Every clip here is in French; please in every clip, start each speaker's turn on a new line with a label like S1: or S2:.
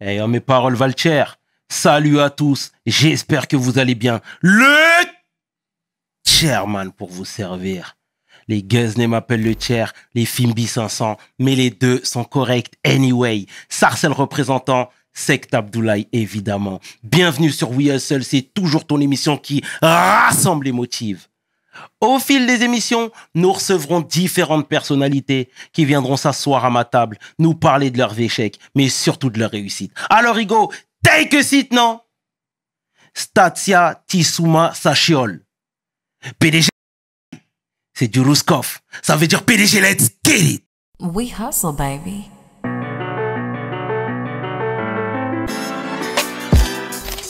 S1: Et eh, mes paroles valent cher. Salut à tous. J'espère que vous allez bien. Le chairman pour vous servir. Les ne m'appellent le chair, les Fimbi 500, mais les deux sont corrects anyway. Sarcel représentant, Sect Abdoulaye évidemment. Bienvenue sur We Hustle, c'est toujours ton émission qui rassemble les motifs. Au fil des émissions, nous recevrons différentes personnalités qui viendront s'asseoir à ma table, nous parler de leurs échecs, mais surtout de leurs réussites. Alors, Igo, take a seat, non Statia Tisuma Sachiol. PDG, c'est du Ruskov. Ça veut dire PDG, let's get it.
S2: We hustle, baby.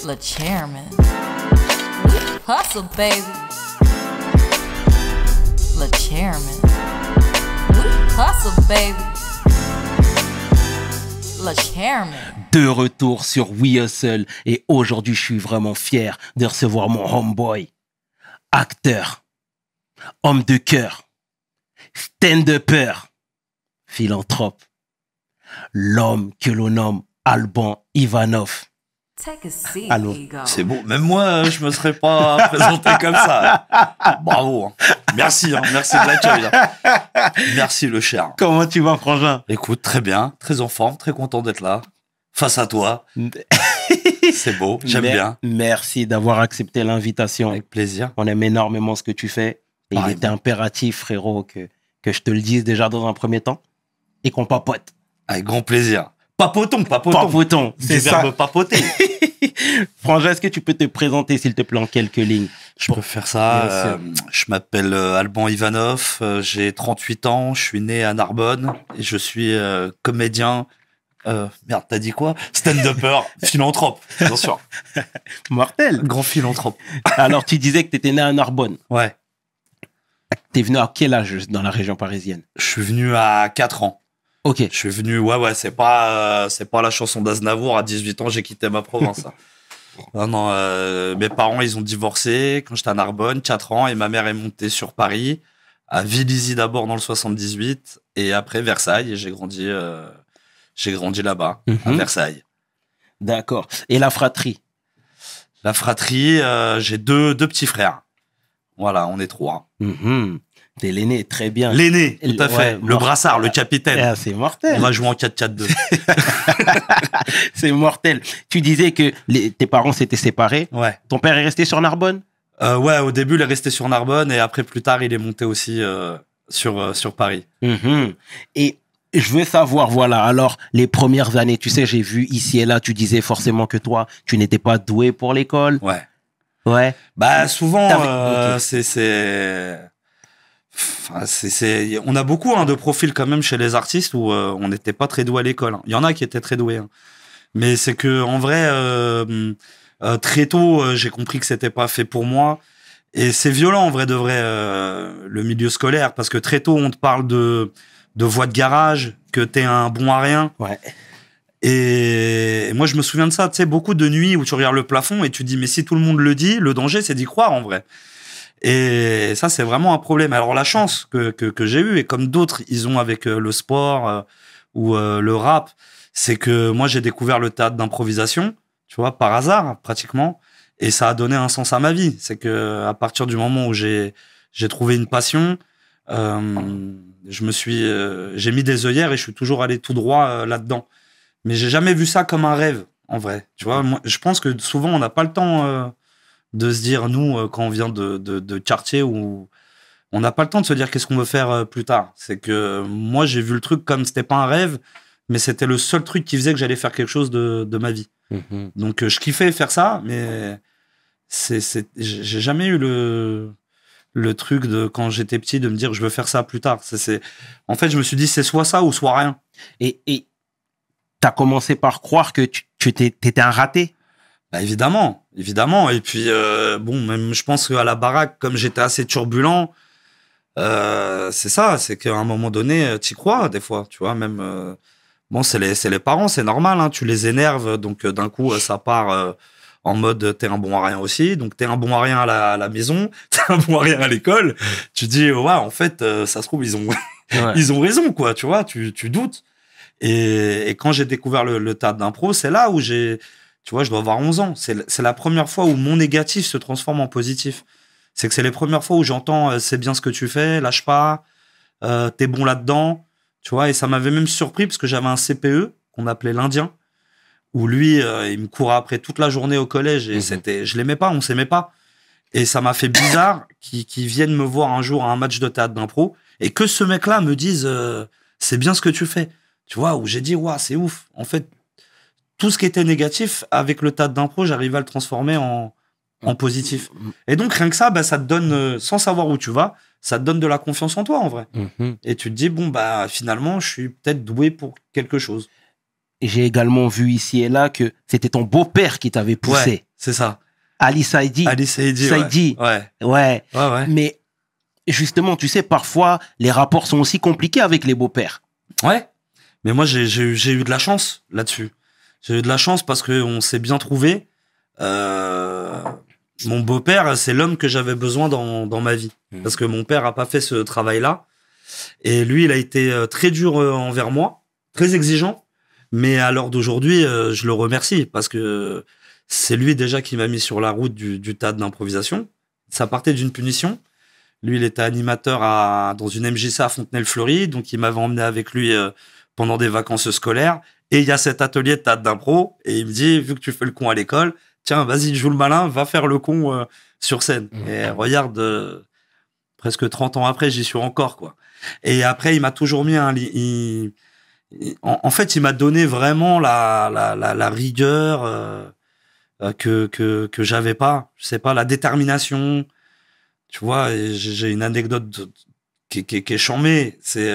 S2: The chairman. hustle, baby.
S1: De retour sur We Hustle et aujourd'hui je suis vraiment fier de recevoir mon homeboy, acteur, homme de cœur, stand-upper, philanthrope, l'homme que l'on nomme Alban Ivanov. Allô. C'est beau. Même moi, euh, je me serais pas présenté comme ça.
S2: Bravo. Hein. Merci, hein. merci de l'accueil. Hein. Merci le cher. Comment tu vas, Frangin Écoute, très bien, très en forme, très content d'être là, face à
S1: toi. C'est beau, j'aime bien. Merci d'avoir accepté l'invitation. Avec plaisir. On aime énormément ce que tu fais. il est impératif, frérot, que, que je te le dise déjà dans un premier temps et qu'on papote. Avec grand plaisir. Papoton, papoton. Papoton. C'est le verbe papoter. Frangin, est-ce que tu peux te présenter, s'il te plaît, en quelques lignes
S2: Je préfère peux faire ça. Euh, je m'appelle euh, Alban Ivanov, euh, j'ai 38 ans, je suis né à Narbonne et je suis comédien. merde, t'as dit quoi Stand-upper,
S1: philanthrope, bien sûr. Mortel. Grand philanthrope. Alors, tu disais que t'étais né à Narbonne. Ouais. T'es venu à quel âge dans la région parisienne Je suis venu à 4 ans. Ok. Je suis venu, ouais, ouais, c'est pas, euh, c'est pas la chanson d'Aznavour.
S2: À 18 ans, j'ai quitté ma province. Hein. non, non, euh, mes parents, ils ont divorcé quand j'étais à Narbonne, 4 ans, et ma mère est montée sur Paris, à Vélizy d'abord dans le 78, et après Versailles, et j'ai grandi, euh, j'ai grandi là-bas, à mhm. Versailles. D'accord. Et la fratrie La fratrie, j'ai deux, deux petits frères. Voilà, on est trois. Mhm. T'es l'aîné, très bien. L'aîné, tout à fait. le brassard, le capitaine.
S1: Ah, c'est mortel. On va jouer en 4-4-2. c'est mortel. Tu disais que tes parents s'étaient séparés. Ouais. Ton père est resté sur Narbonne
S2: euh, Ouais, au début, il est resté sur Narbonne et après, plus tard, il est monté aussi euh, sur, euh, sur Paris.
S1: Mm-hmm. Et je veux savoir, voilà, alors, les premières années, tu sais, j'ai vu ici et là, tu disais forcément que toi, tu n'étais pas doué pour l'école. Ouais. Ouais. Bah,
S2: souvent, c'est on a beaucoup hein, de profils quand même chez les artistes où euh, on n'était pas très doué à l'école. Hein. Il y en a qui étaient très doués, hein. mais c'est que en vrai, euh, euh, très tôt, j'ai compris que c'était pas fait pour moi. Et c'est violent en vrai de vrai le milieu scolaire parce que très tôt on te parle de de voix de garage, que t'es un bon à rien. Et, moi je me souviens de ça, tu sais, beaucoup de nuits où tu regardes le plafond et tu dis mais si tout le monde le dit, le danger c'est d'y croire en vrai. Et ça, c'est vraiment un problème. Alors la chance que, que, que j'ai eue, et comme d'autres, ils ont avec euh, le sport euh, ou euh, le rap, c'est que moi, j'ai découvert le théâtre d'improvisation, tu vois, par hasard, pratiquement. Et ça a donné un sens à ma vie. C'est que à partir du moment où j'ai j'ai trouvé une passion, je me suis, j'ai mis des œillères et je suis toujours allé tout droit là-dedans. Mais j'ai jamais vu ça comme un rêve, en vrai. Tu vois, je pense que souvent on n'a pas le temps de se dire, nous, euh, quand on vient de, de, quartier où on n'a pas le temps de se dire qu'est-ce qu'on veut faire euh, plus tard. C'est que euh, moi, j'ai vu le truc comme c'était pas un rêve, mais c'était le seul truc qui faisait que j'allais faire quelque chose de, ma vie. Mm-hmm. Donc, je kiffais faire ça, mais c'est, j'ai jamais eu le, truc de quand j'étais petit de me dire je veux faire ça plus tard. C'est, en fait, je me suis dit c'est soit ça ou soit rien. Et, et tu as commencé par croire que tu, tu un raté bah, Évidemment évidemment. Et puis, euh, bon, même je pense qu'à la baraque, comme j'étais assez turbulent, euh, c'est ça, c'est qu'à un moment donné, euh, y crois des fois, tu vois, même... bon, c'est les, les, parents, c'est normal, hein, tu les énerves, donc d'un coup, ça part en mode t'es un bon à rien aussi, donc t'es un bon à rien à la, maison, t'es un bon à rien à l'école, tu dis, ouais, en fait, ça se trouve, ils ont, ils ont raison, quoi, tu vois, tu, tu doutes. Et, quand j'ai découvert le, tas d'impro, c'est là où j'ai tu vois, je dois avoir 11 ans. C'est la première fois où mon négatif se transforme en positif. C'est que c'est les premières fois où j'entends euh, c'est bien ce que tu fais, lâche pas, euh, t'es bon là-dedans. Tu vois, et ça m'avait même surpris parce que j'avais un CPE qu'on appelait l'Indien, où lui, euh, il me courait après toute la journée au collège et mhm. c'était, je l'aimais pas, on s'aimait pas. Et ça m'a fait bizarre qu'il vienne viennent me voir un jour à un match de théâtre d'impro et que ce mec-là me dise c'est bien ce que tu fais. Tu vois, où j'ai dit, ouais, c'est ouf. En fait, tout ce qui était négatif, avec le tas d'impro, j'arrivais à le transformer en, positif. Mm, mm. Et donc, rien que ça, bah, ça te donne, euh, sans savoir où tu vas, ça te donne de la confiance en toi, en vrai. Mm-hmm. Et tu te dis, bon,
S1: bah, finalement, je suis peut-être doué pour quelque chose. J'ai également vu ici et là que c'était ton beau-père qui t'avait poussé. Ouais, c'est ça. Ali Saidi. Ali Saidi. Saidi. Ouais. Ouais. ouais. Mais justement, tu sais, parfois, les rapports sont aussi compliqués avec les beaux-pères. Ouais. Mais moi, j'ai eu de la chance là-dessus. J'ai eu de la
S2: chance parce qu'on s'est bien trouvé. Euh, mon beau-père, c'est l'homme que j'avais besoin dans, dans, ma vie. Mmh. Parce que mon père a pas fait ce travail-là. Et lui, il a été euh, très dur euh, envers moi, très exigeant. Mais à l'heure d'aujourd'hui, je le remercie parce que c'est lui déjà qui m'a mis sur la route du, du tas d'improvisation. Ça partait d'une punition. Lui, il était animateur à, dans une MJC à fontenelle fleury donc il m'avait emmené avec lui pendant des vacances scolaires il y a cet atelier de théâtre d'impro, et il me dit, vu que tu fais le con à l'école, tiens, vas-y, joue le malin, va faire le con euh, sur scène. Mmh. Et regarde, euh, presque 30 ans après, j'y suis encore, quoi. Et après, il m'a toujours mis un... lit. en, fait, il m'a donné vraiment la, rigueur euh, que, que, j'avais pas. Je sais pas, la détermination. Tu vois, j'ai une anecdote qui, est chambée. C'est...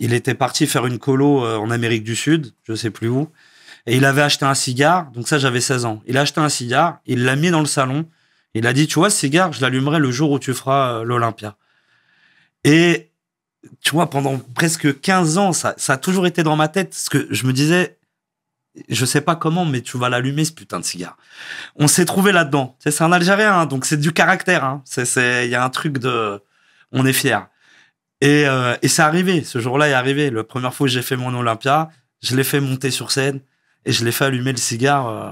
S2: Il était parti faire une colo euh, en Amérique du Sud, je sais plus où. Et il avait acheté un cigare. Donc ça, j'avais 16 ans. Il a acheté un cigare. Il l'a mis dans le salon. Il a dit, tu vois, ce cigare, je l'allumerai le jour où tu feras euh, l'Olympia. Et tu vois, pendant presque 15 ans, ça, a toujours été dans ma tête. Ce que je me disais, je sais pas comment, mais tu vas l'allumer ce putain de cigare. On s'est trouvé là-dedans. C'est un Algérien, hein, donc c'est du caractère. Hein. Il y a un truc de, on est fier. Et, euh, et c'est arrivé, ce jour-là est arrivé. La première fois que j'ai fait mon Olympia, je l'ai fait monter sur scène et je l'ai fait allumer le cigare euh,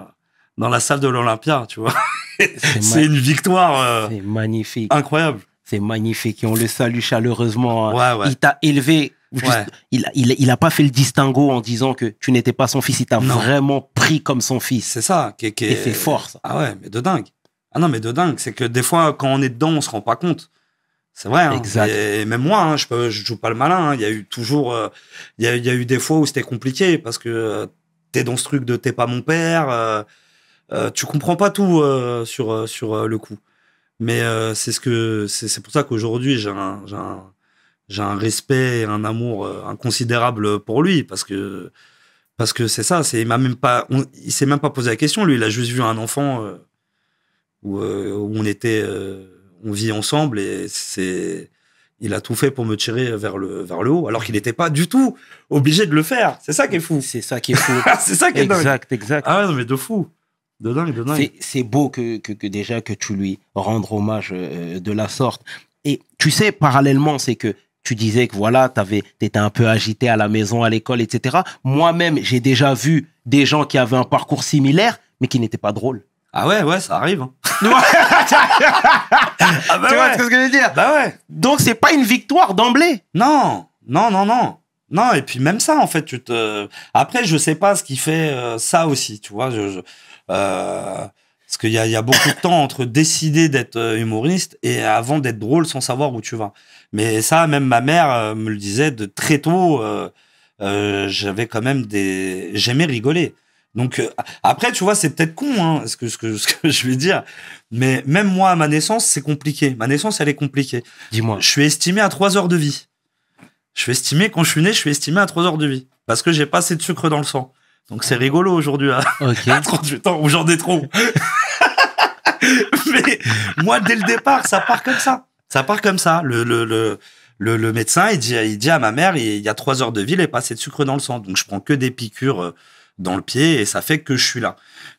S2: dans la salle de l'Olympia, tu vois. c'est une
S1: victoire. Euh, c'est magnifique. Incroyable. C'est magnifique et on le salue chaleureusement. Hein. Ouais, ouais. Il t'a élevé. Il a pas fait le distinguo en disant que tu n'étais pas son fils. Il t'a vraiment pris comme son fils. C'est ça. Qui, fait et c'est Ah ouais, mais de dingue. Ah non, mais de dingue. C'est que des fois,
S2: quand on est dedans, on se rend pas compte. C'est vrai. Hein. Et même moi, hein, je, peux, je joue pas le malin. Hein. Il y a eu toujours, euh, il y, a eu des fois où c'était compliqué parce que tu euh, t'es dans ce truc de t'es pas mon père. Euh, tu comprends pas tout sur sur le coup. Mais c'est ce que c'est pour ça qu'aujourd'hui j'ai un, un, un respect, un amour inconsidérable pour lui parce que parce que c'est ça. C'est il m'a même pas, il s'est même pas posé la question. Lui, il a juste vu un enfant où, où on était on vit ensemble et c'est il a tout fait pour me tirer vers le, vers le haut,
S1: alors qu'il n'était pas du tout obligé de le faire. C'est ça qui est fou. C'est ça qui est fou. c'est ça qui est dingue. Exact, exact. Ah non, mais de fou. De dingue, de dingue. C'est beau que, que, déjà que tu lui rendes hommage euh, de la sorte. Et tu sais, parallèlement, c'est que tu disais que voilà, tu étais un peu agité à la maison, à l'école, etc. Moi-même, j'ai déjà vu des gens qui avaient un parcours similaire, mais qui n'étaient pas drôles. Ah ouais, ouais, ça arrive. Hein. Ah bah tu vois ce que je veux dire Bah ouais. Donc c'est pas une victoire d'emblée. Non, non,
S2: non, non. Non, et puis même ça, en fait, tu te. Après, je sais pas ce qui fait euh, ça aussi, tu vois. Je, euh, parce qu'il y a, beaucoup de temps entre décider d'être euh, humoriste et avant d'être drôle sans savoir où tu vas. Mais ça, même ma mère me le disait de très tôt. J'avais quand même des. J'aimais rigoler. Donc euh, après, tu vois, c'est peut-être con, hein, ce, que, je vais dire, mais même moi, à ma naissance, c'est compliqué. Ma naissance, elle est compliquée. Dis-moi. Je suis estimé à 3 heures de vie. Je suis estimé, quand je suis né, je suis estimé à 3 heures de vie. Parce que j'ai pas assez de sucre dans le sang. Donc c'est rigolo aujourd'hui hein. à, 38 ans, où j'en ai trop. mais moi, dès le départ, ça part comme ça. Ça part comme ça. Le, le, médecin, il dit, il dit à ma mère, il y a trois heures de vie, il est pas assez de sucre dans le sang. Donc je prends que des piqûres. Euh, dans le pied et ça fait que je suis là.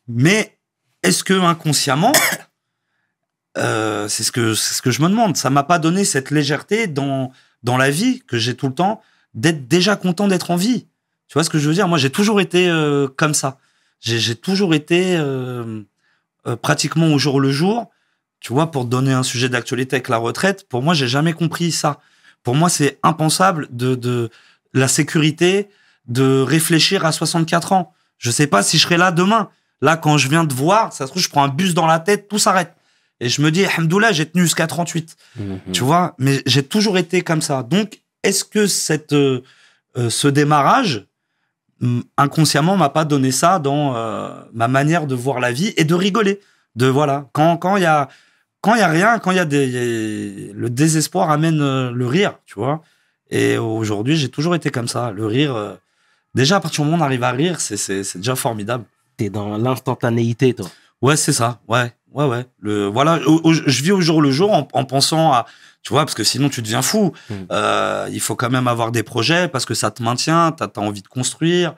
S2: Mais est-ce que inconsciemment, euh, c'est ce que c'est ce que je me demande. Ça m'a pas donné cette légèreté dans dans la vie que j'ai tout le temps d'être déjà content d'être en vie. Tu vois ce que je veux dire Moi, j'ai toujours été euh, comme ça. J'ai toujours été euh, euh, pratiquement au jour le jour. Tu vois, pour donner un sujet d'actualité avec la retraite, pour moi, j'ai jamais compris ça. Pour moi, c'est impensable de, de la sécurité de réfléchir à 64 ans. Je sais pas si je serai là demain. Là, quand je viens de voir, ça se trouve, je prends un bus dans la tête, tout s'arrête. Et je me dis, Alhamdoulilah, j'ai tenu jusqu'à 38. Mhm. Tu vois, mais j'ai toujours été comme ça. Donc, est-ce que cette, euh, euh, ce démarrage, mm, inconsciemment, m'a pas donné ça dans euh, ma manière de voir la vie et de rigoler De voilà, quand il y a. Quand il y a rien, quand il y a des, le désespoir amène le rire, tu vois. Et aujourd'hui, j'ai toujours été comme ça. Le rire, Déjà, à partir du moment où on arrive à rire, c'est déjà formidable. T'es dans l'instantanéité, toi. Ouais, c'est ça. Ouais, ouais, ouais. Le, voilà, je vis au jour le jour en, pensant à, tu vois, parce que sinon tu deviens fou. Hmm. Euh, il faut quand même avoir des projets parce que ça te maintient, t'as as envie de construire.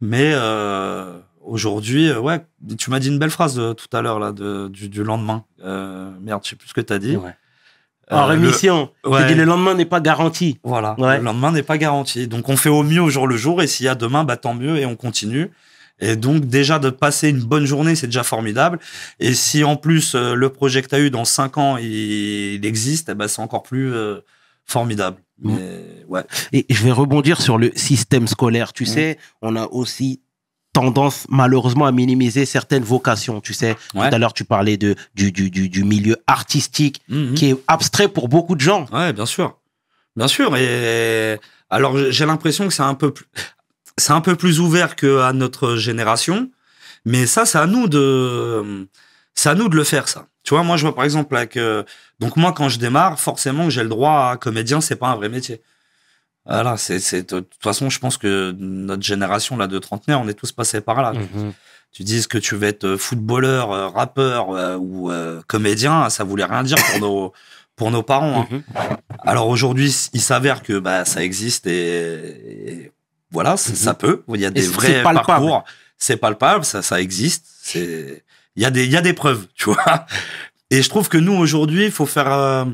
S2: Mais euh, aujourd'hui, euh, ouais, tu m'as dit une belle phrase tout à l'heure là, de, du, lendemain. merde, je sais plus ce que t'as dit. Ouais
S1: en euh, rémission. Le, le lendemain n'est pas garanti.
S2: Voilà. Le lendemain n'est pas garanti. Donc on fait au mieux au jour le jour et s'il y a demain, bah tant mieux et on continue. Et donc déjà de passer une bonne journée, c'est déjà formidable. Et si en plus euh, le projet que tu as eu dans cinq ans,
S1: il, existe, eh ben, c'est encore plus euh, formidable. Mm. Mais, ouais. Et je vais rebondir sur le système scolaire. Tu mm. sais, on a aussi tendance malheureusement à minimiser certaines vocations. Tu sais, tout à l'heure tu parlais de du, du, milieu artistique mhm. qui est abstrait pour beaucoup de gens. Oui, bien sûr, bien sûr. Et
S2: alors j'ai l'impression que c'est un peu plus, un peu plus ouvert qu'à notre génération, mais ça c'est à nous de c'est à nous de le faire ça. Tu vois, moi je vois par exemple là euh, donc moi quand je démarre, forcément j'ai le droit à comédien, c'est pas un vrai métier. Voilà, ah c'est de toute façon, je pense que notre génération là de trentenaire, on est tous passés par là. Mm-hmm. Tu dises que tu veux être euh, footballeur, euh, rappeur euh, ou comédien, ça voulait rien dire pour nos pour nos parents. Hein. Mm-hmm. Alors aujourd'hui, il s'avère que bah ça existe et, voilà, mm-hmm. ça peut. Il y a des vrais parcours, c'est palpable, ça ça existe. il y a des il y a des preuves, tu vois. Et je trouve que nous aujourd'hui, il faut faire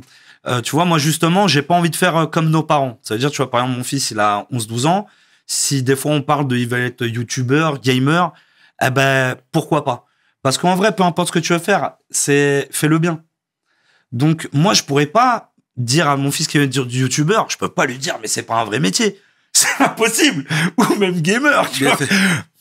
S2: euh, tu vois, moi justement, j'ai pas envie de faire euh, comme nos parents. Ça veut dire, tu vois, par exemple, mon fils, il a 11-12 ans. Si des fois on parle de, il va être youtubeur, gamer, eh ben pourquoi pas Parce qu'en vrai, peu importe ce que tu veux faire, c'est fais-le bien. Donc moi, je pourrais pas dire à mon fils qui veut dire du youtubeur, je peux pas lui dire, mais c'est pas un vrai métier. C'est impossible. Ou même gamer, tu vois.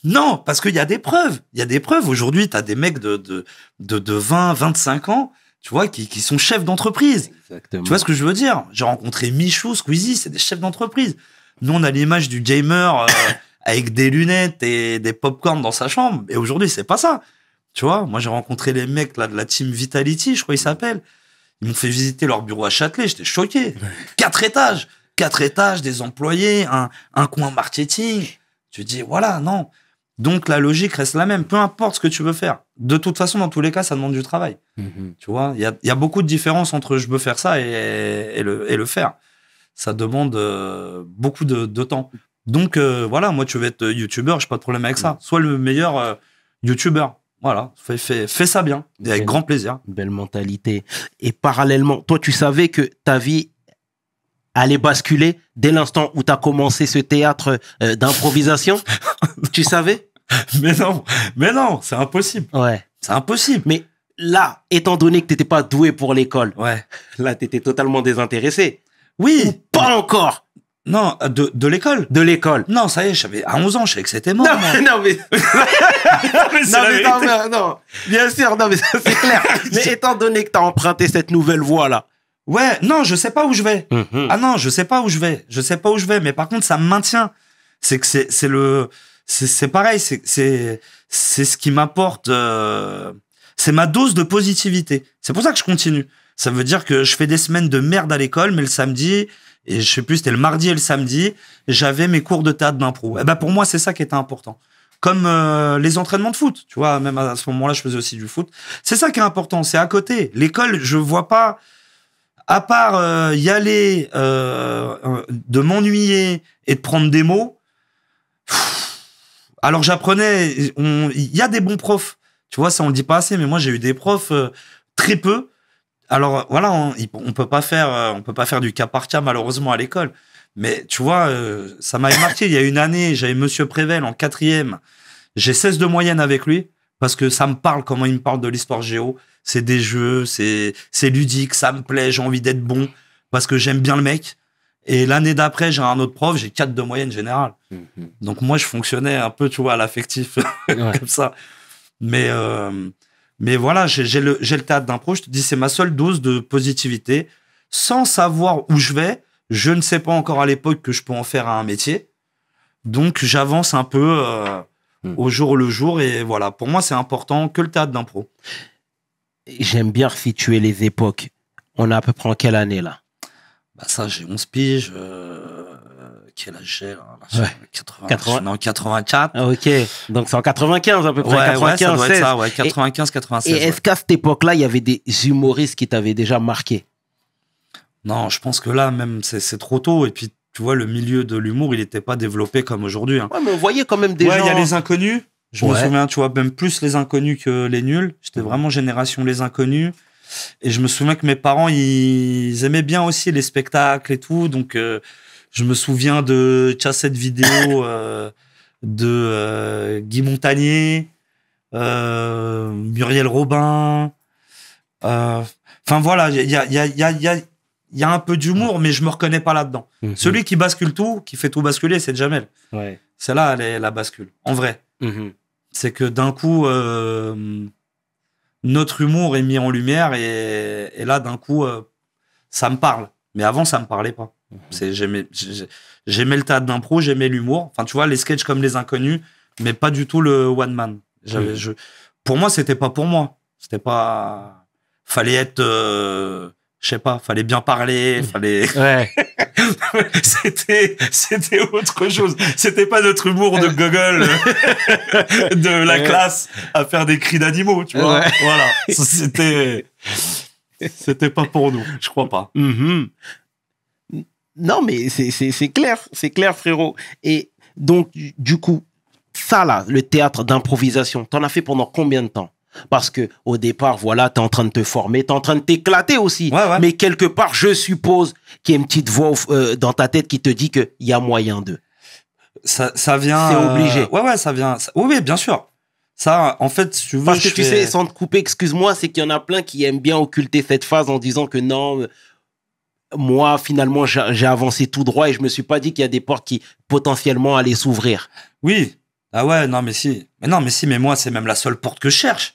S2: Non, parce qu'il y a des preuves. Il y a des preuves. Aujourd'hui, tu as des mecs de 20, 25 ans tu vois, qui, sont chefs d'entreprise. Tu vois ce que je veux dire J'ai rencontré Michou, Squeezie, c'est des chefs d'entreprise. Nous, on a l'image du gamer euh, avec des lunettes et des pop-corns dans sa chambre. Et aujourd'hui, c'est pas ça. Tu vois, moi, j'ai rencontré les mecs de la team Vitality, je crois qu'ils s'appellent. Ils m'ont fait visiter leur bureau à Châtelet, j'étais choqué. Quatre étages, quatre étages, des employés, un, un coin marketing. Tu dis, voilà, non. Donc la logique reste la même, peu importe ce que tu veux faire. De toute façon, dans tous les cas, ça demande du travail. Mhm. Tu vois, il y a, beaucoup de différences entre je veux faire ça et, le, faire. Ça demande euh, beaucoup de, temps. Donc euh, voilà, moi, tu veux être youtubeur, j'ai pas de problème avec ça. Mhm. Sois le meilleur euh,
S1: YouTuber. Voilà, fais, ça bien, avec grand plaisir. Belle mentalité. Et parallèlement, toi, tu savais que ta vie allait basculer dès l'instant où tu as commencé ce théâtre d'improvisation Tu savais mais non, mais non, c'est impossible. Ouais. C'est impossible. Mais là, étant donné que t'étais pas doué pour l'école, ouais. là, t'étais totalement désintéressé. Oui. Ou pas encore. Non, euh,
S2: de, de l'école. De l'école. Non, ça y est, j'avais à 11 ans, je savais que c'était mort. Non, mais, non,
S1: mais... non,
S2: bien sûr, non, mais ça, c'est clair. mais étant donné que t'as emprunté cette nouvelle voie-là. Ouais, non, je sais pas où je vais. Mhm. Ah non, je sais pas où je vais. Je sais pas où je vais, mais par contre, ça me maintient. C'est que c'est, c'est le, c'est pareil, c'est c'est ce qui m'apporte, euh, c'est ma dose de positivité. C'est pour ça que je continue. Ça veut dire que je fais des semaines de merde à l'école, mais le samedi, et je sais plus, c'était le mardi et le samedi, j'avais mes cours de théâtre d'impro. Et eh ben pour moi, c'est ça qui était important. Comme euh, les entraînements de foot, tu vois, même à ce moment-là, je faisais aussi du foot. C'est ça qui est important, c'est à côté. L'école, je vois pas, à part euh, y aller, de m'ennuyer et de prendre des mots alors j'apprenais, il y a des bons profs. Tu vois, ça on le dit pas assez, mais moi j'ai eu des profs euh, très peu. Alors voilà, on, peut pas faire, euh, on peut pas faire du cas par cas malheureusement à l'école. Mais tu vois, euh, ça m'a marqué. Il y a une année, j'avais Monsieur Prével en quatrième. J'ai 16 de moyenne avec lui parce que ça me parle comment il me parle de l'histoire géo. C'est des jeux, c'est c'est ludique, ça me plaît. J'ai envie d'être bon parce que j'aime bien le mec. Et l'année d'après, j'ai un autre prof, j'ai 4 de moyenne générale. Mmh, mmh. Donc moi, je fonctionnais un peu, tu vois, à l'affectif, comme ça. Mais, euh, mais voilà, j'ai le, le théâtre d'impro, je te dis, c'est ma seule dose de positivité. Sans savoir où je vais, je ne sais pas encore à l'époque que je peux en faire un métier. Donc j'avance un peu euh, mmh. au jour le jour. Et voilà, pour moi, c'est important que le théâtre d'impro.
S1: J'aime bien situer les époques. On a à peu près en quelle année là bah, ça, j'ai 11 piges. qui euh, quel âge j'ai là, là 84. Ah, ok, donc c'est en 95 à peu près. Ouais, 95, ouais, 95, 96. Et est-ce qu'à cette époque-là, il y avait des humoristes qui t'avaient déjà marqué Non, je pense que là, même, c'est trop tôt. Et puis, tu vois, le milieu de
S2: l'humour, il n'était pas développé comme aujourd'hui. Hein. Ouais, mais on voyait quand même des gens. il y a hein. les inconnus. Je me souviens, tu vois, même plus les inconnus que les nuls. J'étais mmh. vraiment génération les inconnus. Et je me souviens que mes parents, ils aimaient bien aussi les spectacles et tout. Donc, euh, je me souviens de cette vidéo euh, de euh, Guy Montagnier, Muriel Robin. Enfin, voilà, il y a, un peu d'humour, mais je me reconnais pas là-dedans. Mhm. Celui qui bascule tout, qui fait tout basculer, c'est Jamel. Ouais. C'est là elle la bascule, en vrai. Mhm. C'est que d'un coup, notre humour est mis en lumière et, et là, d'un coup, euh, ça me parle. Mais avant, ça me parlait pas. Mhm. C'est, j'aimais, j'aimais le théâtre d'impro, j'aimais l'humour. Enfin, tu vois, les sketchs comme les inconnus, mais pas du tout le one man. J'avais, mhm. pour moi, c'était pas pour moi. C'était pas. Fallait être, euh, je sais pas, fallait bien parler, mhm. fallait. c'était, c'était autre chose. C'était pas notre humour de Google, euh, de la classe à faire des cris d'animaux, tu vois. Voilà.
S1: C'était, c'était pas pour nous. Je crois pas. Mm-hmm. Non, mais c'est clair. C'est clair, frérot. Et donc, du coup, ça là, le théâtre d'improvisation, t'en as fait pendant combien de temps? Parce que au départ, voilà, tu es en train de te former, tu es en train de t'éclater aussi. Mais quelque part, je suppose qu'il y a une petite voix euh, dans ta tête qui te dit qu'il y a moyen de. Ça, vient. C'est euh, obligé. ouais, ouais, ça vient. oui, oui, bien sûr. Ça, en fait, tu veux. Parce que tu sais, sans te couper, excuse-moi, c'est qu'il y en a plein qui aiment bien occulter cette phase en disant que non, euh, moi, finalement, j'ai avancé tout droit et je me suis pas dit qu'il y a des portes qui potentiellement allaient s'ouvrir. Oui. Ah ouais, non, mais si. Mais non, mais si, mais moi, c'est
S2: même la seule porte que je cherche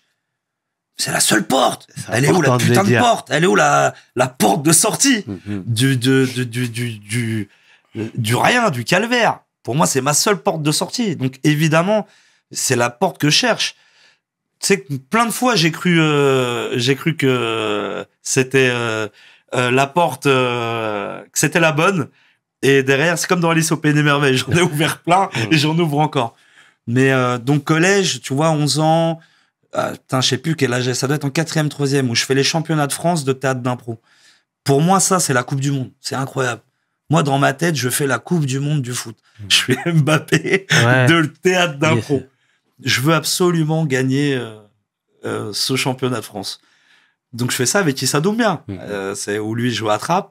S2: c'est la seule porte. Elle est où la putain de, porte Elle est où la, porte de sortie mm-hmm. du, du, du, rien, du calvaire Pour moi, c'est ma seule porte de sortie. Donc évidemment, c'est la porte que je cherche. Tu sais, plein de fois, j'ai cru, euh, cru que c'était euh, euh, la porte, que c'était la bonne. Et derrière, c'est comme dans Alice au Pays des Merveilles. J'en ai ouvert plein et j'en ouvre encore. Mais donc collège, tu vois, 11 ans je ne je sais plus quel âge, ça doit être en quatrième, troisième, où je fais les championnats de France de théâtre d'impro. Pour moi, ça, c'est la Coupe du Monde. C'est incroyable. Moi, dans ma tête, je fais la Coupe du Monde du foot. Mmh. Je suis Mbappé de le théâtre d'impro. Je veux absolument gagner euh, euh, ce championnat de France. Donc, je fais ça avec Issa Doumbia. Mmh. Euh, c'est où lui joue à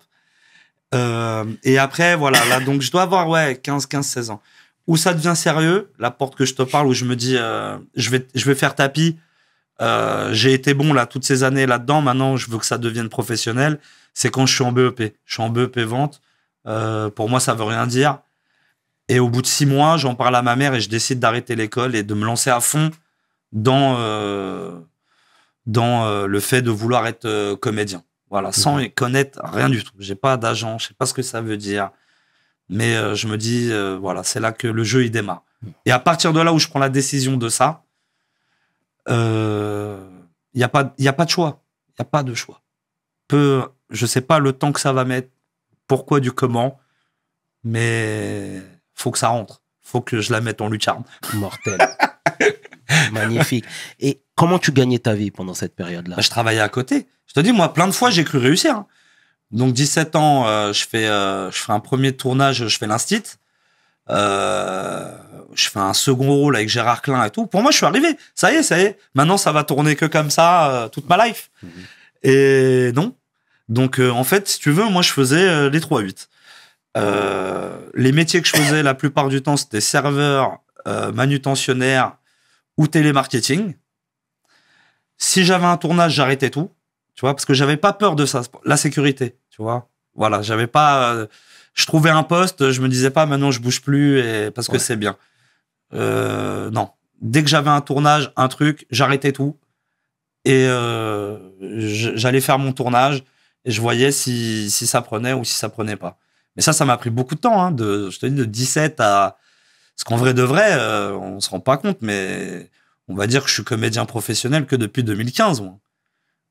S2: euh, et après, voilà, là, donc je dois avoir ouais, 15, 15, 16 ans. Où ça devient sérieux, la porte que je te parle, où je me dis, je, vais, je vais faire tapis, euh, j'ai été bon là toutes ces années là-dedans. Maintenant, je veux que ça devienne professionnel. C'est quand je suis en BEP. Je suis en BEP vente. Euh, pour moi, ça veut rien dire. Et au bout de six mois, j'en parle à ma mère et je décide d'arrêter l'école et de me lancer à fond dans euh, dans le fait de vouloir être comédien. Voilà, mhm. sans connaître rien du tout. J'ai pas d'agent, je sais pas ce que ça veut dire. Mais je me dis, voilà, c'est là que le jeu il démarre. Mhm. Et à partir de là où je prends la décision de ça, il euh, n'y a, pas, a pas de choix. Il n'y a pas de choix. Peu, je ne sais pas le temps que ça va mettre, pourquoi du comment, mais faut que ça rentre. faut que je la mette en lucarne. Mortel. Magnifique. Et comment tu gagnais ta vie pendant cette période-là bah, Je travaillais à côté. Je te dis, moi, plein de fois, j'ai cru réussir. Hein. Donc, 17 ans, euh, je, fais, euh, je fais un premier tournage, je fais l'instit. Euh, je fais un second rôle avec Gérard Klein et tout. Pour moi, je suis arrivé. Ça y est, ça y est. Maintenant, ça va tourner que comme ça euh, toute ma life. Mhm. Et non. Donc, euh, en fait, si tu veux, moi, je faisais les 3-8. les métiers que je faisais la plupart du temps, c'était serveur, manutentionnaire ou télémarketing. Si j'avais un tournage, j'arrêtais tout. Tu vois, parce que j'avais pas peur de ça, la sécurité. Tu vois, voilà, j'avais pas je trouvais un poste, je me disais pas maintenant je bouge plus parce que c'est bien. Euh, non, dès que j'avais un tournage, un truc, j'arrêtais tout et euh, j'allais faire mon tournage et je voyais si, ça prenait ou si ça prenait pas. Mais ça, ça m'a pris beaucoup de temps, hein, de, je te dis de 17 à ce qu'en vrai de vrai, euh, on se rend pas compte, mais on va dire que je suis comédien professionnel que depuis 2015,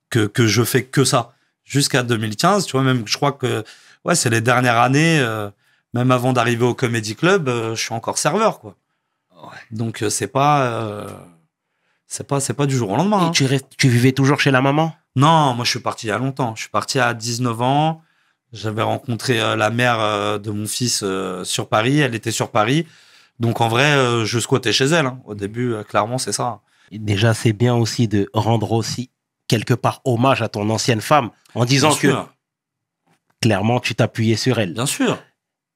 S2: Que, que je fais que ça jusqu'à 2015. Tu vois, même je crois que ouais, c'est les dernières années, euh, même avant d'arriver au Comedy Club, euh, je suis encore serveur, quoi. Donc, euh, c'est pas, c'est pas, c'est pas du jour au lendemain. Hein. tu, vivais toujours chez la maman Non, moi, je suis parti il y a longtemps. Je suis parti à 19 ans. J'avais rencontré la mère de mon fils sur Paris. Elle était sur Paris. Donc, en vrai, je squattais chez elle. Hein. Au début, clairement, c'est ça.
S1: déjà, c'est bien aussi de rendre aussi quelque part hommage à ton ancienne femme en disant que clairement, tu t'appuyais sur elle. Bien sûr.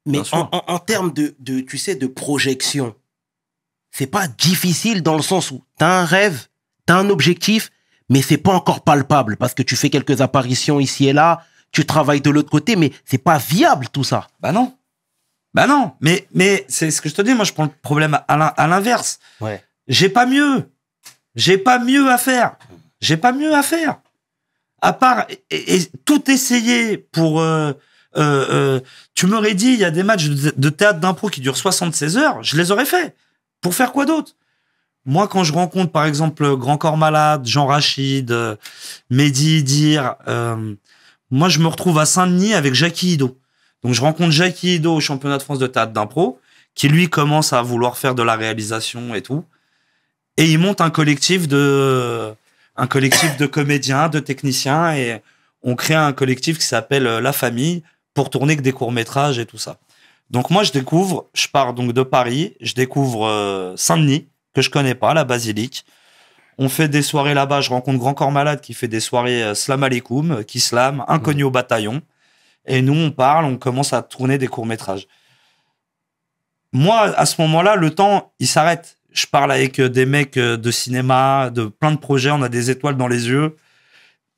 S1: Mais En, termes de, tu sais, de projection, c'est pas difficile dans le sens où tu as un rêve, tu as un objectif, mais c'est pas encore palpable parce que tu fais quelques apparitions ici et là, tu travailles de l'autre côté, mais c'est pas viable tout ça. Bah non. Bah non. Mais,
S2: mais c'est ce que je te dis, moi je prends le problème à l'inverse. Ouais. J'ai pas mieux. J'ai pas mieux à faire. J'ai pas mieux à faire à part tout essayer pour. Euh, euh, euh, tu m'aurais dit, il y a des matchs de, théâtre d'impro qui durent 76 heures, je les aurais fait. Pour faire quoi d'autre Moi, quand je rencontre, par exemple, Grand Corps Malade, Jean Rachid, Mehdi Dir, moi, je me retrouve à Saint-Denis avec Jackie Ido. Donc, je rencontre Jackie Ido au championnat de France de théâtre d'impro, qui lui commence à vouloir faire de la réalisation et tout. Et il monte un collectif de un collectif de comédiens, de techniciens, et on crée un collectif qui s'appelle euh, La Famille pour tourner des courts-métrages et tout ça. Donc moi, je découvre, je pars donc de Paris, je découvre euh, Saint-Denis, que je connais pas, la Basilique. On fait des soirées là-bas, je rencontre Grand Corps Malade qui fait des soirées euh, Slam Alikum, qui slam, inconnu mmh. au bataillon. Et nous, on parle, on commence à tourner des courts-métrages. Moi, à ce moment-là, le temps, il s'arrête je parle avec euh, des mecs euh, de cinéma, de plein de projets, on a des étoiles dans les yeux.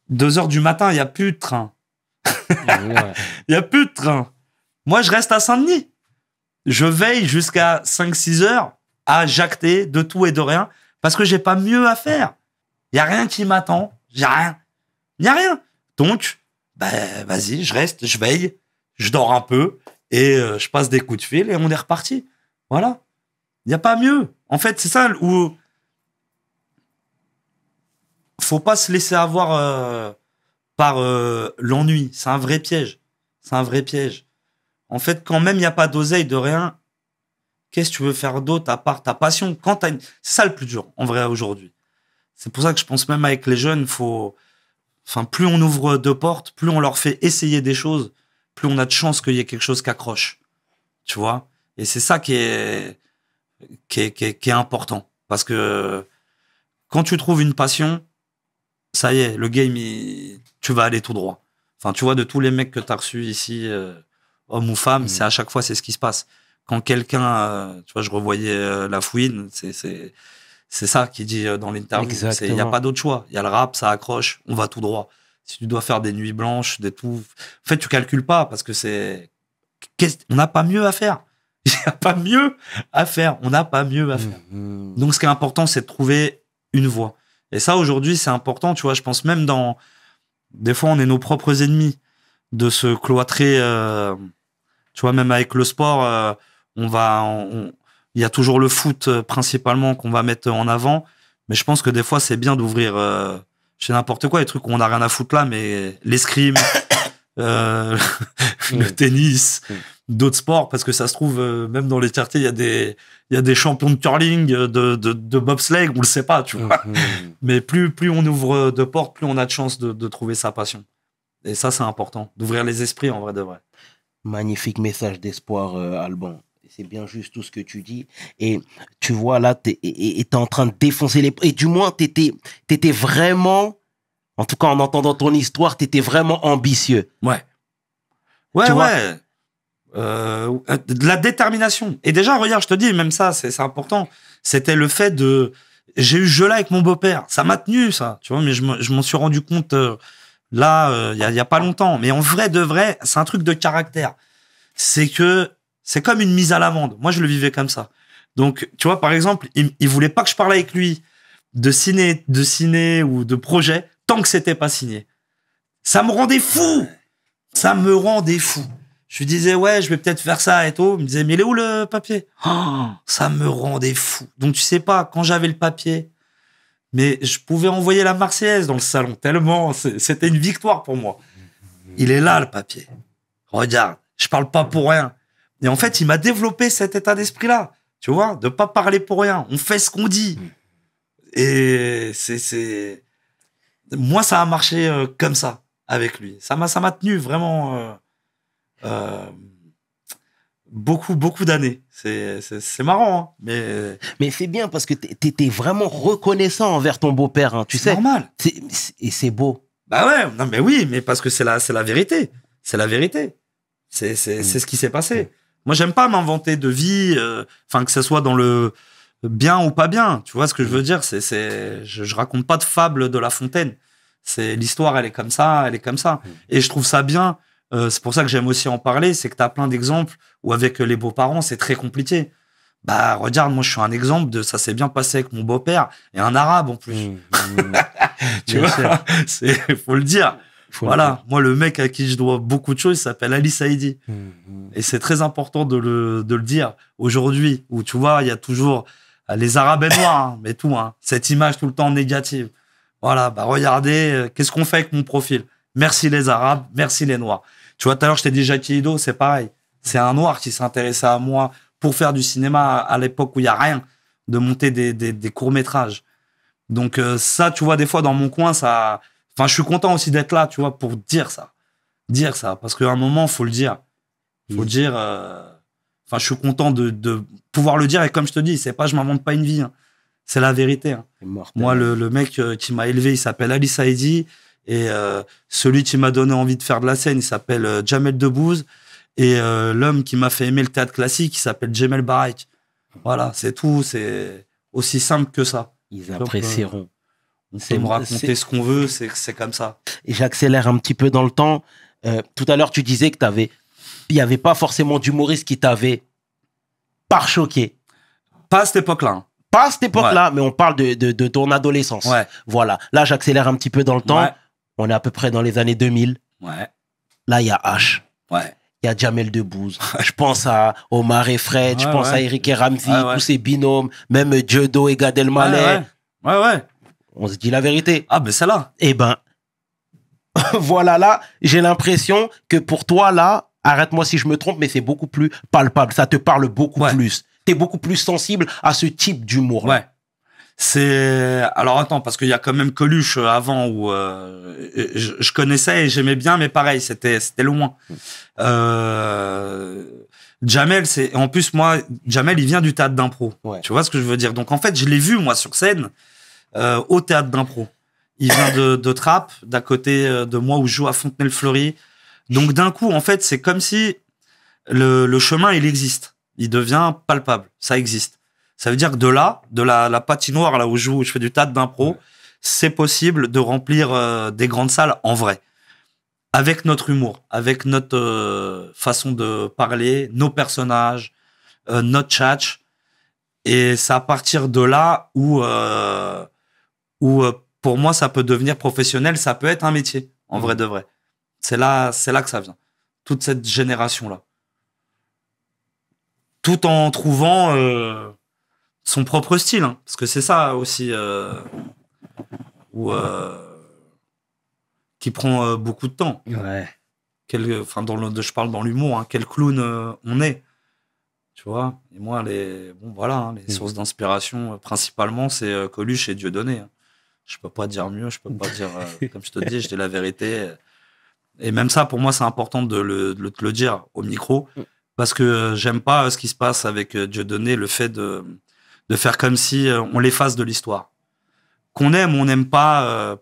S2: Deux heures du matin, il n'y a plus de train. Ah il n'y a plus de train. Moi, je reste à Saint-Denis. Je veille jusqu'à 5-6 heures à jacter de tout et de rien parce que j'ai pas mieux à faire. Il n'y a rien qui m'attend. rien. Il n'y a rien. Donc, ben, vas-y, je reste, je veille, je dors un peu et euh, je passe des coups de fil et on est reparti. Voilà. Il n'y a pas mieux. En fait, c'est ça où faut pas se laisser avoir euh, par euh, l'ennui. C'est un vrai piège. C'est un vrai piège. En fait, quand même, il n'y a pas d'oseille de rien, qu'est-ce que tu veux faire d'autre à part ta passion quand une... C'est ça le plus dur, en vrai, aujourd'hui. C'est pour ça que je pense même avec les jeunes, faut... Enfin, plus on ouvre deux portes, plus on leur fait essayer des choses, plus on a de chances qu'il y ait quelque chose qui accroche. Tu vois Et c'est ça qui est qui est, important. Parce que quand tu trouves une passion, ça y est, le game, tu vas aller tout droit. Enfin, tu vois, de tous les mecs que tu as reçus ici, homme euh, hommes ou femmes, mm. c'est à chaque fois, c'est ce qui se passe. Quand quelqu'un, euh, tu vois, je revoyais euh, La Fouine, c'est ça qui dit dans l'interview. Il n'y a pas d'autre choix. Il y a le rap, ça accroche, on va tout droit. Si tu dois faire des nuits blanches, des tout. En fait, tu calcules pas parce que c'est. On n'a pas mieux à faire. Il n'y a pas mieux à faire. On n'a pas mieux à mm, faire. Mm. Donc, ce qui est important, c'est de trouver une voie. Et ça, aujourd'hui, c'est important. Tu vois, je pense même dans. Des fois, on est nos propres ennemis de se cloîtrer. Euh, tu vois, même avec le sport, euh, on va. Il y a toujours le foot euh, principalement qu'on va mettre en avant. Mais je pense que des fois, c'est bien d'ouvrir chez n'importe quoi, les trucs où on n'a rien à foutre là, mais l'escrime, le mm. tennis, d'autres sports parce que ça se trouve euh, même dans les quartiers il y a des il y a des champions de curling euh, de, de, bobsleigh on le sait pas tu vois mhm. mais plus plus on ouvre euh, de portes plus on a de chances de, trouver sa passion et ça c'est
S1: important d'ouvrir les esprits en vrai de vrai magnifique message d'espoir Alban c'est bien juste tout ce que tu dis. Et tu vois, là, tu es, en train de défoncer les... Et du moins, tu étais, vraiment... En tout cas, en entendant ton histoire, tu étais vraiment ambitieux. Ouais. Ouais, ouais. Euh, euh, de la détermination.
S2: Et déjà, regarde, je te dis, même ça, c'est important. C'était le fait de, j'ai eu je jeu là avec mon beau-père. Ça m'a tenu, ça. Tu vois, mais je m'en suis rendu compte euh, là, il n'y y, a, pas longtemps. Mais en vrai, de vrai, c'est un truc de caractère. C'est que c'est comme une mise à la vente. Moi, je le vivais comme ça. Donc, tu vois, par exemple, il, il voulait pas que je parle avec lui de ciné, de ciné ou de projet tant que c'était pas signé. Ça me rendait fou. Ça me rendait fou. Je lui disais, ouais, je vais peut-être faire ça et tout. Il me disait, mais il est où le papier oh. Ça me rendait fou. Donc, tu sais pas, quand j'avais le papier, mais je pouvais envoyer la Marseillaise dans le salon tellement c'était une victoire pour moi. Il est là, le papier. Regarde, je parle pas pour rien. Et en fait, il m'a développé cet état d'esprit-là. Tu vois, de pas parler pour rien. On fait ce qu'on dit. Et c'est, moi, ça a marché euh, comme ça avec lui. Ça m'a, ça m'a tenu vraiment. Euh, euh, beaucoup, beaucoup d'années.
S1: C'est marrant, hein, mais... Mais c'est bien parce que tu vraiment reconnaissant envers ton beau-père, hein, tu sais. C'est normal. Et c'est beau. Bah ouais, non mais oui, mais parce que c'est la, la
S2: vérité. C'est la vérité. C'est ce qui s'est passé. Moi, j'aime pas m'inventer de vie, euh, enfin, que ce soit dans le bien ou pas bien. Tu vois ce que je veux dire C'est, je, je raconte pas de fable de La Fontaine. C'est l'histoire, elle est comme ça, elle est comme ça. Mm. Et je trouve ça bien euh, c'est pour ça que j'aime aussi en parler, c'est que tu as plein d'exemples où avec les beaux-parents, c'est très compliqué. Bah, regarde, moi, je suis un exemple de ça s'est bien passé avec mon beau-père et un arabe en plus. Mmh, mmh, mmh. tu vois, c'est, faut le dire. voilà, moi, le mec à qui je dois beaucoup de choses, il s'appelle Ali Saïdi. et c'est très important de le, dire aujourd'hui, où tu vois, il y a toujours euh, les arabes et noirs, hein, mais tout, hein, cette image tout le temps négative. Voilà, bah, regardez, euh, qu'est-ce qu'on fait avec mon profil? Merci les Arabes, merci les Noirs. Tu vois, tout à l'heure, je t'ai dit Jackie c'est pareil. C'est un Noir qui s'intéressait à moi pour faire du cinéma à l'époque où il n'y a rien, de monter des, courts-métrages. Donc euh, ça, tu vois, des fois, dans mon coin, ça... Enfin, je suis content aussi d'être là, tu vois, pour dire ça. Dire ça, parce qu'à un moment, faut le dire. faut dire... Euh, enfin, je suis content de, pouvoir le dire. Et comme je te dis, c'est pas, je m'invente pas une vie. Hein. C'est la vérité. Hein. Moi, le, mec euh, qui m'a élevé, il s'appelle Ali Saidi. Et euh, celui qui m'a donné envie de faire de la scène, il s'appelle euh, Jamel Debbouze. Et euh, l'homme qui m'a fait aimer le théâtre classique, il s'appelle Jamel Barak. Voilà, c'est tout. C'est aussi simple que ça. Ils apprécieront. on
S1: peut me raconter ce qu'on veut,
S2: c'est comme ça.
S1: Et j'accélère un petit peu dans le temps. tout à l'heure, tu disais que t'avais, il n'y avait pas forcément d'humoriste qui t'avait par choqué. Pas à cette époque-là. Hein. Pas à cette époque-là, mais on parle de, ton adolescence. Ouais. Voilà. Là, j'accélère un petit peu dans le temps. On est à peu près dans les années 2000. Ouais. Là, il y a H. Il y a Jamel Debbouze. je pense à Omar et Fred. je pense à Eric et Ramsey, tous ces binômes. Même Diodo et Gad Elmaleh. Ouais, ouais. On se dit la vérité. Ah, ben, c'est là. Eh ben, voilà, là, j'ai l'impression que pour toi, là, arrête-moi si je me trompe, mais c'est beaucoup plus palpable. Ça te parle beaucoup plus. Tu beaucoup plus sensible à ce type d'humour.
S2: Ouais. C'est alors attends parce qu'il y a quand même Coluche euh, avant où euh, je, connaissais et j'aimais bien mais pareil c'était c'était loin. Euh, Jamel c'est en plus moi Jamel il vient du théâtre d'impro. Tu vois ce que je veux dire donc en fait je l'ai vu moi sur scène euh, au théâtre d'impro. Il vient de, de Trappes d'à côté euh, de moi où je joue à Fontenelle fleury Donc d'un coup en fait c'est comme si le, le chemin il existe, il devient palpable, ça existe. Ça veut dire que de là, de la, la patinoire là où je je fais du tas d'impro, c'est possible de remplir euh, des grandes salles en vrai, avec notre humour, avec notre euh, façon de parler, nos personnages, euh, notre chat. Et c'est à partir de là où, où pour moi, ça peut devenir professionnel, ça peut être un métier, en vrai de vrai. C'est là, c'est là que ça vient. Toute cette génération là tout en trouvant euh, son propre style, hein. parce que c'est ça aussi euh, euh, qui prend euh, beaucoup de temps. enfin, dans je parle dans l'humour, hein, quel clown on est, tu vois. Et moi, les, bon, voilà, hein, les mm. sources d'inspiration principalement, c'est Coluche et Dieudonné. Je peux pas dire mieux, je peux pas dire, comme je te dis, je dis la vérité. Et même ça, pour moi, c'est important de le, le dire au micro, mm. parce que j'aime pas ce qui se passe avec Dieudonné, le fait de de faire comme si euh, on l'efface de l'histoire. Qu'on aime, ou on n'aime pas euh,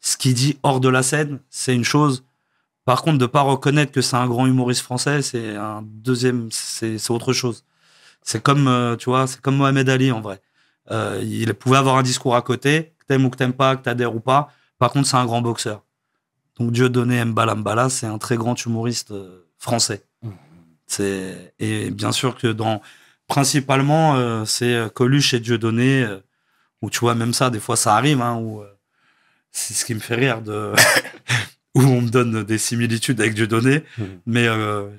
S2: ce qu'il dit hors de la scène, c'est une chose. Par contre, de pas reconnaître que c'est un grand humoriste français, c'est un deuxième, c'est autre chose. C'est comme, euh, tu vois, c'est comme Mohamed Ali en vrai. il pouvait avoir un discours à côté, que t'aimes ou que t'aimes pas, que t'adhères ou pas. Par contre, c'est un grand boxeur. Donc Dieu donné Mbala Mbala, c'est un très grand humoriste français. Mmh. C'est et bien sûr que dans principalement, euh, c'est euh, Coluche et Dieu donné, euh, où tu vois, même ça, des fois, ça arrive, hein, où c'est ce qui me fait rire, de où on me donne des similitudes avec Dieu donné, mhm. mais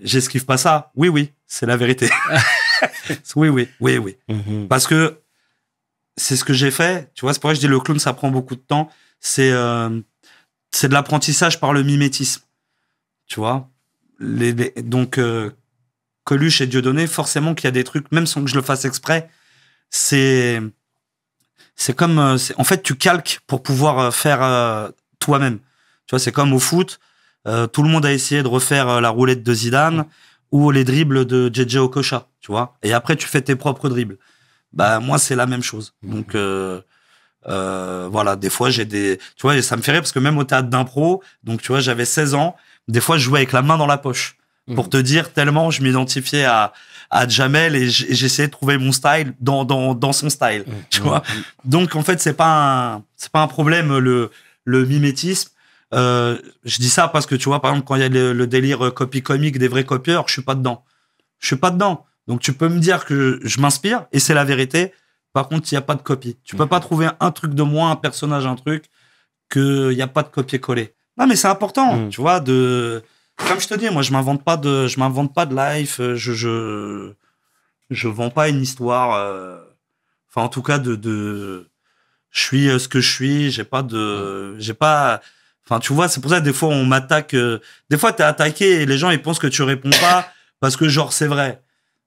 S2: j'esquive pas ça. Oui, oui, c'est la vérité. oui, oui, oui, oui. Mhm. Parce que c'est ce que j'ai fait, tu vois, c'est pour ça que je dis le clown, ça prend beaucoup de temps. C'est c'est de l'apprentissage par le mimétisme, tu vois. les, donc, Coluche et Dieudonné, forcément qu'il y a des trucs, même sans que je le fasse exprès, c'est c'est comme euh, c'est en fait tu calques pour pouvoir euh, faire euh, toi-même. Tu vois, c'est comme au foot, tout le monde a essayé de refaire la roulette de Zidane ou les dribbles de JJ Okocha, tu vois. Et après tu fais tes propres dribbles. Bah moi c'est la même chose. Mmh. Donc voilà, des fois j'ai des tu vois, et ça me fait parce que même au théâtre d'impro, donc tu vois, j'avais 16 ans, des fois je jouais avec la main dans la poche. Pour te dire tellement je m'identifiais à, à Jamel et j'essayais de trouver mon style dans, dans, dans son style, mm. tu vois. Mm. Donc en fait c'est pas un c'est pas un problème le le mimétisme. Euh, je dis ça parce que tu vois par exemple quand il y a le, délire euh, copie comique des vrais copieurs, je suis pas dedans. Je suis pas dedans. Donc tu peux me dire que je, m'inspire et c'est la vérité. Par contre, il n'y a pas de copie. Tu peux pas mm. trouver un truc de moi, un personnage, un truc, qu'il n'y a pas de copier-coller. Non, mais c'est important, tu vois, de, comme je te dis, moi, je m'invente pas de, je m'invente pas de life. Euh, je, je, je vends pas une histoire. Euh, enfin, en tout cas, de, de, je suis euh, ce que je suis. J'ai pas de, j'ai pas. Enfin, tu vois, c'est pour ça que des fois on m'attaque. des fois, tu es attaqué et les gens ils pensent que tu réponds pas parce que genre c'est vrai.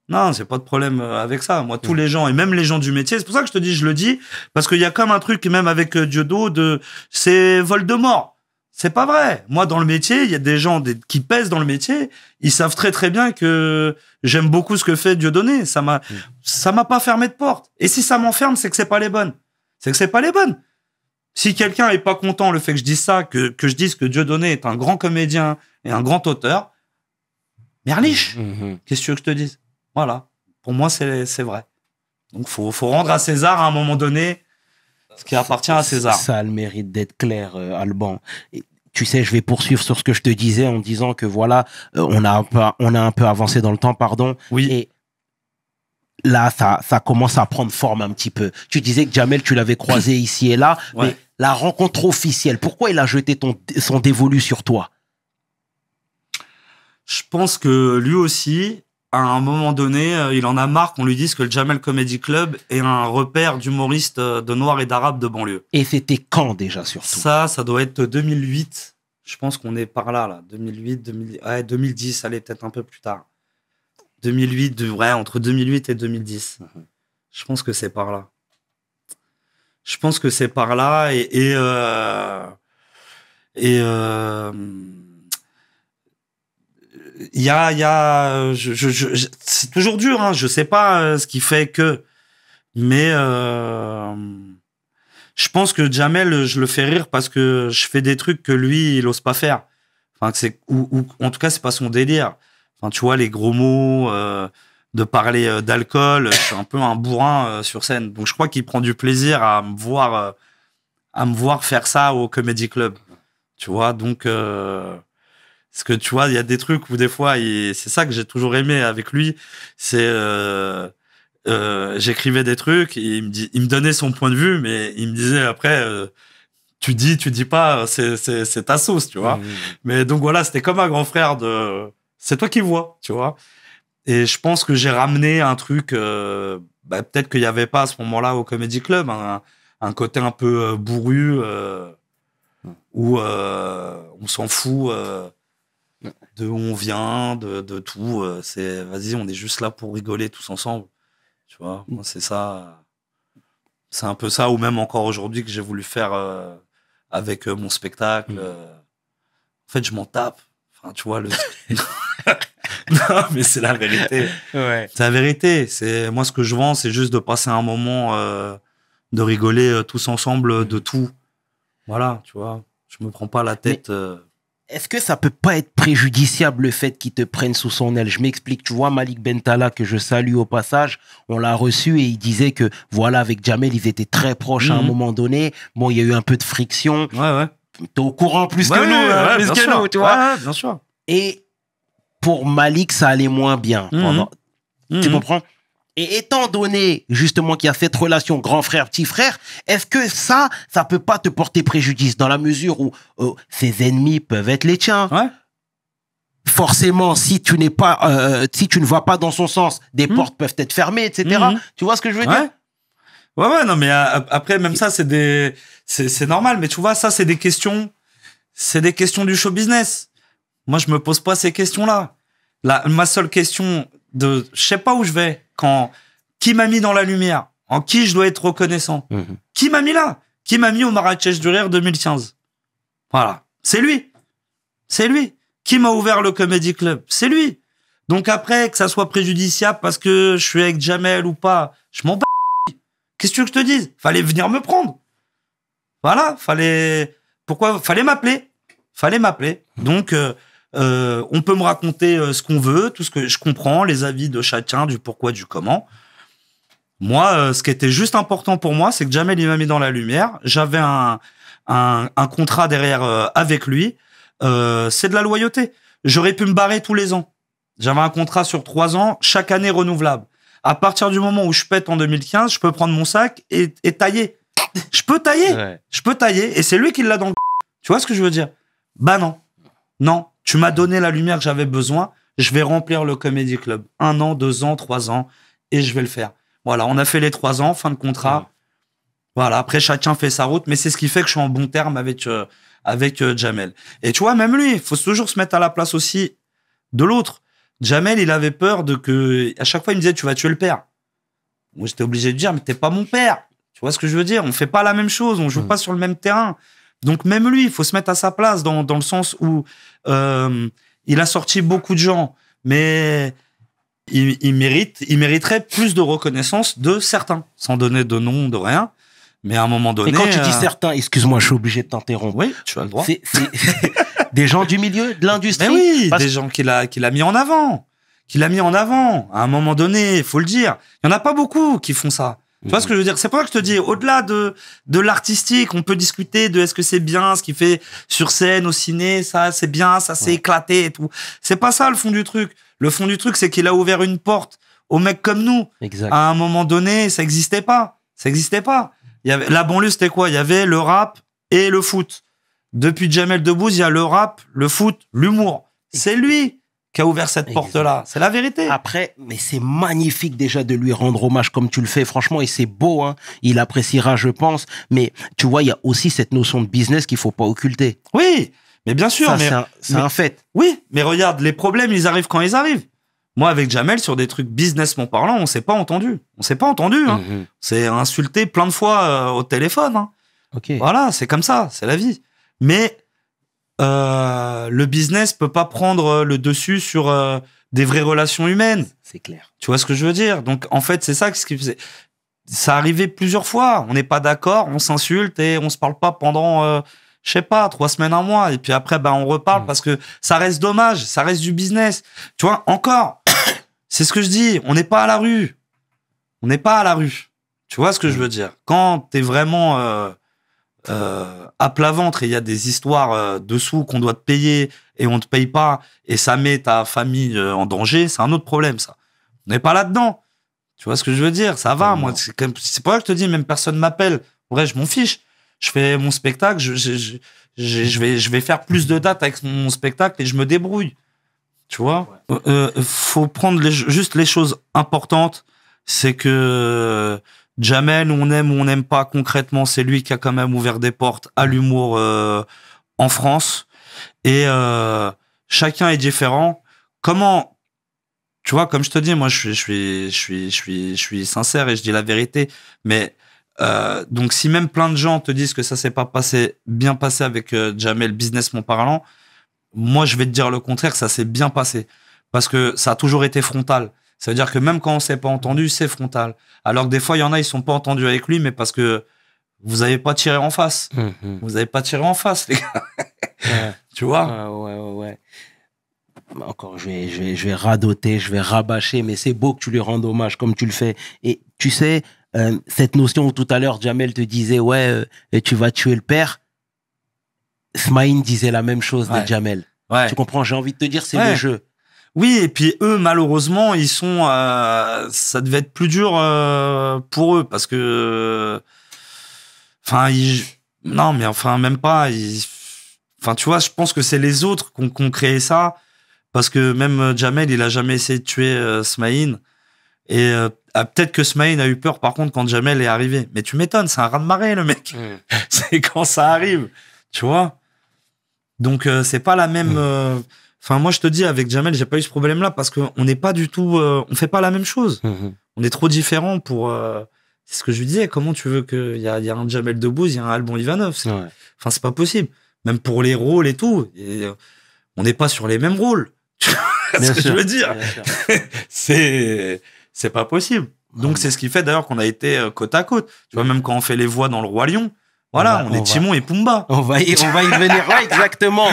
S2: Non, c'est pas de problème avec ça. Moi, tous les gens et même les gens du métier, c'est pour ça que je te dis, je le dis parce qu'il y a comme un truc même avec Diodo de c'est Voldemort. C'est pas vrai. Moi, dans le métier, il y a des gens qui pèsent dans le métier. Ils savent très très bien que j'aime beaucoup ce que fait Dieudonné. Ça m'a, mm. ça m'a pas fermé de porte. Et si ça m'enferme, c'est que c'est pas les bonnes. C'est que c'est pas les bonnes. Si quelqu'un est pas content le fait que je dise ça, que, je dise que Dieudonné est un grand comédien et un grand auteur, merliche. Mm, mm, qu'est-ce que tu veux que je te dise Voilà. Pour moi, c'est, c'est vrai. Donc, faut, faut rendre à César à un moment donné ce qui appartient à César. Ça
S1: a le mérite d'être clair, euh, Alban. tu sais, je vais poursuivre sur ce que je te disais en disant que voilà, euh, on, a un peu, on a un peu avancé dans le temps, pardon. Oui. Et là, ça, ça commence à prendre forme un petit peu. Tu disais que Jamel, tu l'avais croisé ici et là, mais la rencontre officielle, pourquoi il a jeté ton, son dévolu sur toi
S2: Je pense que lui aussi, à un moment donné, euh, il en a marre qu'on lui dise que le Jamel Comedy Club est un repère d'humoristes euh, de noirs et d'arabes de banlieue. Et
S1: c'était quand déjà surtout
S2: Ça, ça doit être 2008. Euh, Je pense qu'on est par là, là. 2008, 2010. ouais, 2010, allez, peut-être un peu plus tard. 2008, vrai, entre 2008 et 2010. Mhm. Je pense que c'est par là. Je pense que c'est par là et. et, il y a, il y a, je, je, je c'est toujours dur. Hein, je sais pas euh, ce qui fait que, mais euh, je pense que Jamel, je le fais rire parce que je fais des trucs que lui, il ose pas faire. Enfin, c'est ou, en tout cas, c'est pas son délire. Enfin, tu vois, les gros mots, euh, de parler euh, d'alcool. Je suis un peu un bourrin sur scène, donc je crois qu'il prend du plaisir à me voir, à me voir faire ça au comedy club. Tu vois, donc. Euh, parce que tu vois, il y a des trucs où des fois, c'est ça que j'ai toujours aimé avec lui, c'est euh... euh, j'écrivais des trucs, il me, donnait son point de vue, mais il me disait après, euh, tu dis, tu dis pas, c'est ta sauce, tu vois. Mmh, mmh, mmh. Mais donc voilà, c'était comme un grand frère de, c'est toi qui vois, tu vois. Et je pense que j'ai ramené un truc, euh, bah, peut-être qu'il n'y avait pas à ce moment-là au Comedy Club, un, un côté un peu euh, bourru, où on s'en fout de où on vient, de, tout. Euh, c'est vas-y, on est juste là pour rigoler tous ensemble. Tu vois, mm. moi, c'est ça. C'est un peu ça, ou même encore aujourd'hui que j'ai voulu faire euh, avec euh, mon spectacle. Mm. En fait, je m'en tape. Enfin, tu vois, le. non, mais c'est la vérité. C'est la vérité. C'est moi ce que je vends, c'est juste de passer un moment, de rigoler tous ensemble de mm. tout. Voilà, tu vois. Je me prends pas la tête.
S1: Est-ce que ça peut pas être préjudiciable le fait qu'il te prenne sous son aile Je m'explique, tu vois Malik Bentala que je salue au passage, on l'a reçu et il disait que voilà avec Jamel ils étaient très proches à un mhm. moment donné. Bon, il y a eu un peu de friction. Ouais ouais. T'es au courant plus que nous, hein, plus que nous, tu vois. bien sûr. Et pour Malik, ça allait moins bien. Mhm. Mhm. Tu comprends et étant donné justement qu'il y a cette relation grand frère-petit frère, est-ce que ça, ça peut pas te porter préjudice dans la mesure où ses euh, ennemis peuvent être les tiens forcément, si tu n'es pas, euh, euh, si tu ne vois pas dans son sens, des hmm. portes peuvent être fermées, etc. Hmm. Tu vois ce que je veux dire Ouais, ouais, non, mais après, même ça, c'est des,
S2: c'est normal. Mais tu vois, ça, c'est des questions, c'est des questions du show business. Moi, je me pose pas ces questions-là. ma seule question, de je sais pas où je vais quand qui m'a mis dans la lumière, en qui je dois être reconnaissant, mhm. qui m'a mis là, qui m'a mis au Marrakech du rire 2015. Voilà, c'est lui, c'est lui qui m'a ouvert le comedy club, c'est lui. Donc après que ça soit préjudiciable parce que je suis avec Jamel ou pas, je m'en bats. Qu'est-ce que tu veux que je te dise Fallait venir me prendre. Voilà, fallait pourquoi fallait m'appeler, fallait m'appeler. Donc euh, euh, on peut me raconter euh, ce qu'on veut, tout ce que je comprends, les avis de chacun, du pourquoi, du comment. Moi, euh, ce qui était juste important pour moi, c'est que Jamel il m'a mis dans la lumière. J'avais un, contrat derrière avec lui. c'est de la loyauté. J'aurais pu me barrer tous les ans. J'avais un contrat sur trois ans, chaque année renouvelable. À partir du moment où je pète en 2015, je peux prendre mon sac et, tailler. Je peux tailler. Je peux tailler. Et c'est lui qui l'a dans Tu vois ce que je veux dire Bah non. Non, tu m'as donné la lumière que j'avais besoin. Je vais remplir le Comedy Club. Un an, deux ans, trois ans, et je vais le faire. Voilà, on a fait les trois ans, fin de contrat. Voilà, après chacun fait sa route, mais c'est ce qui fait que je suis en bon terme avec euh, avec euh, Jamel. Et tu vois, même lui, il faut toujours se mettre à la place aussi de l'autre. Jamel, il avait peur de que à chaque fois il me disait tu vas tuer le père. Moi, j'étais obligé de dire mais t'es pas mon père. Tu vois ce que je veux dire On fait pas la même chose, on joue pas sur le même terrain. Donc même lui, il faut se mettre à sa place dans, le sens où euh, il a sorti beaucoup de gens, mais il, mérite, il mériterait plus de reconnaissance de certains, sans donner de nom, de rien. Mais à un moment donné. Et quand tu dis euh, certains,
S1: excuse-moi, je suis obligé de t'interrompre. Oui, tu as le droit.
S2: des gens du milieu, de l'industrie. oui, des gens qu'il a, qu'il a mis en avant. Qu'il a mis en avant. À un moment donné, il faut le dire. Il n'y en a pas beaucoup qui font ça. Tu vois ce que je veux dire C'est pour ça que je te dis, au-delà de, de l'artistique, on peut discuter de est-ce que c'est bien ce qu'il fait sur scène, au ciné, ça c'est bien, ça s'est éclaté et tout. C'est pas ça le fond du truc. Le fond du truc, c'est qu'il a ouvert une porte aux mecs comme nous. À un moment donné, ça existait pas. Ça existait pas. Il y avait, la banlieue, c'était quoi Il y avait le rap et le foot. Depuis Jamel Debbouze, il y a le rap, le foot, l'humour.
S1: C'est lui qui a ouvert cette porte-là. C'est la vérité. Après, mais c'est magnifique déjà de lui rendre hommage comme tu le fais, franchement, et c'est beau. Hein. Il appréciera, je pense. Mais tu vois, il y a aussi cette notion de business qu'il faut pas occulter. Oui, mais bien sûr. C'est un, fait. Oui,
S2: mais regarde, les problèmes, ils arrivent quand ils arrivent. Moi, avec Jamel, sur des trucs businessment parlant, on s'est pas entendu. On s'est pas entendu. Hein. Mhm. C'est insulté plein de fois euh, au téléphone. Hein. Voilà, c'est comme ça, c'est la vie. Mais euh, le business peut pas prendre euh, le dessus sur euh, des vraies relations humaines. C'est clair. Tu vois ce que je veux dire Donc en fait, c'est ça ce qui faisait. Ça arrivait plusieurs fois. On n'est pas d'accord, on s'insulte et on se parle pas pendant, je sais pas, trois semaines, un mois. Et puis après, ben on reparle mm. parce que ça reste dommage, ça reste du business. Tu vois Encore, c'est ce que je dis. On n'est pas à la rue. On n'est pas à la rue. Tu vois ce que mm. je veux dire Quand t'es vraiment euh, à plat ventre il y a des histoires euh, dessous qu'on doit te payer et on te paye pas et ça met ta famille euh, en danger, c'est un autre problème ça. On n'est pas là-dedans. Tu vois ce que je veux dire Ça va, moi, c'est pour pas que je te dis, même personne m'appelle. Vrai, je m'en fiche. Je fais mon spectacle, je, vais, je vais faire plus de dates avec mon spectacle et je me débrouille. Tu vois Faut prendre juste les choses importantes. C'est que Jamel, on aime ou on n'aime pas concrètement, c'est lui qui a quand même ouvert des portes à l'humour euh, en France. Et euh, chacun est différent. Comment, tu vois, comme je te dis, moi je suis, je suis, je suis, je suis, sincère et je dis la vérité. Mais euh, donc si même plein de gens te disent que ça s'est pas passé bien passé avec Jamel, businessment parlant, moi je vais te dire le contraire, ça s'est bien passé parce que ça a toujours été frontal. Ça veut dire que même quand on s'est pas entendu, c'est frontal. Alors que des fois, il y en a, ils sont pas entendus avec lui, mais parce que vous avez pas tiré en face. Mhm. Vous avez pas tiré en face, les gars. tu vois ouais, ouais, ouais,
S1: bah, Encore, je vais, je, vais, je vais radoter, je vais rabâcher, mais c'est beau que tu lui rendes hommage comme tu le fais. Et tu sais, euh, cette notion où tout à l'heure, Jamel te disait, ouais, euh, tu vas tuer le père. Smaïn disait la même chose de Jamel. Tu comprends, j'ai envie de te
S2: dire, c'est le jeu. Oui, et puis eux, malheureusement, ils sont. Euh, ça devait être plus dur euh, pour eux parce que. Enfin, Non, mais enfin, même pas. enfin, tu vois, je pense que c'est les autres qui ont, créé ça parce que même euh, Jamel, il a jamais essayé de tuer Smaïn. Et ah, peut-être que Smaïn a eu peur, par contre, quand Jamel est arrivé. Mais tu m'étonnes, c'est un rat de marée, le mec. Mm. c'est quand ça arrive, tu vois. Donc, c'est pas la même. Mm moi, je te dis, avec Jamel, j'ai pas eu ce problème-là parce qu'on n'est pas du tout, euh, on fait pas la même chose. Mhm. On est trop différents pour. Euh, c'est ce que je lui disais. Comment tu veux qu'il y a, y a un Jamel Debouze il y a un Albon Ivanov Enfin, c'est pas possible. Même pour les rôles et tout, euh, on n'est pas sur les mêmes rôles.
S1: c'est ce que je veux dire.
S2: c'est c'est pas possible. Donc c'est ce qui fait d'ailleurs qu'on a été côte à côte. Tu vois, même quand on fait les voix dans le Roi Lion, voilà, on, est Timon
S1: et Pumba. On va y, venir. exactement.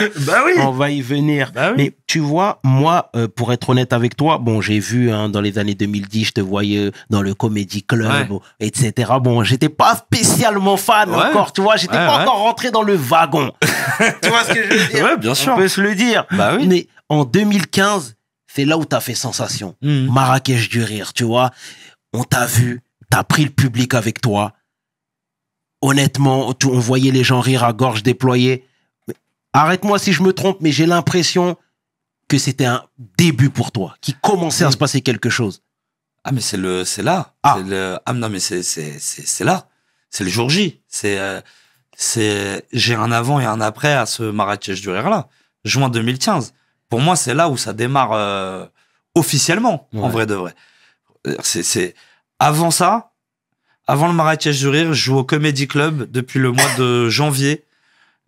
S1: On va y venir. Mais tu vois, moi, euh, pour être honnête avec toi, bon, j'ai vu hein, dans les années 2010, je te voyais dans le Comedy Club, etc. Bon, j'étais pas spécialement fan encore, tu vois. J'étais pas encore rentré dans le wagon. tu vois ce que je veux dire bien sûr. On peut se le dire. Bah Mais en 2015, c'est là où tu as fait sensation. Hmm. Marrakech du rire, tu vois. On t'a vu, t'as pris le public avec toi honnêtement, on voyait les gens rire à gorge déployée. Arrête-moi si je me trompe, mais j'ai l'impression que c'était un début pour toi, qui commençait à se mm. passer quelque chose. Ah, mais c'est le, c'est
S2: là. Ah. ah non, mais c'est, c'est, c'est, là. C'est le jour J. C'est, euh, c'est, j'ai un avant et un après à ce Marrakech du Rire-là. Juin 2015. Pour moi, c'est là où ça démarre, euh, officiellement, en vrai de vrai. C'est, c'est, avant ça, avant le Marrakech du Rire, je joue au Comedy Club depuis le mois de janvier.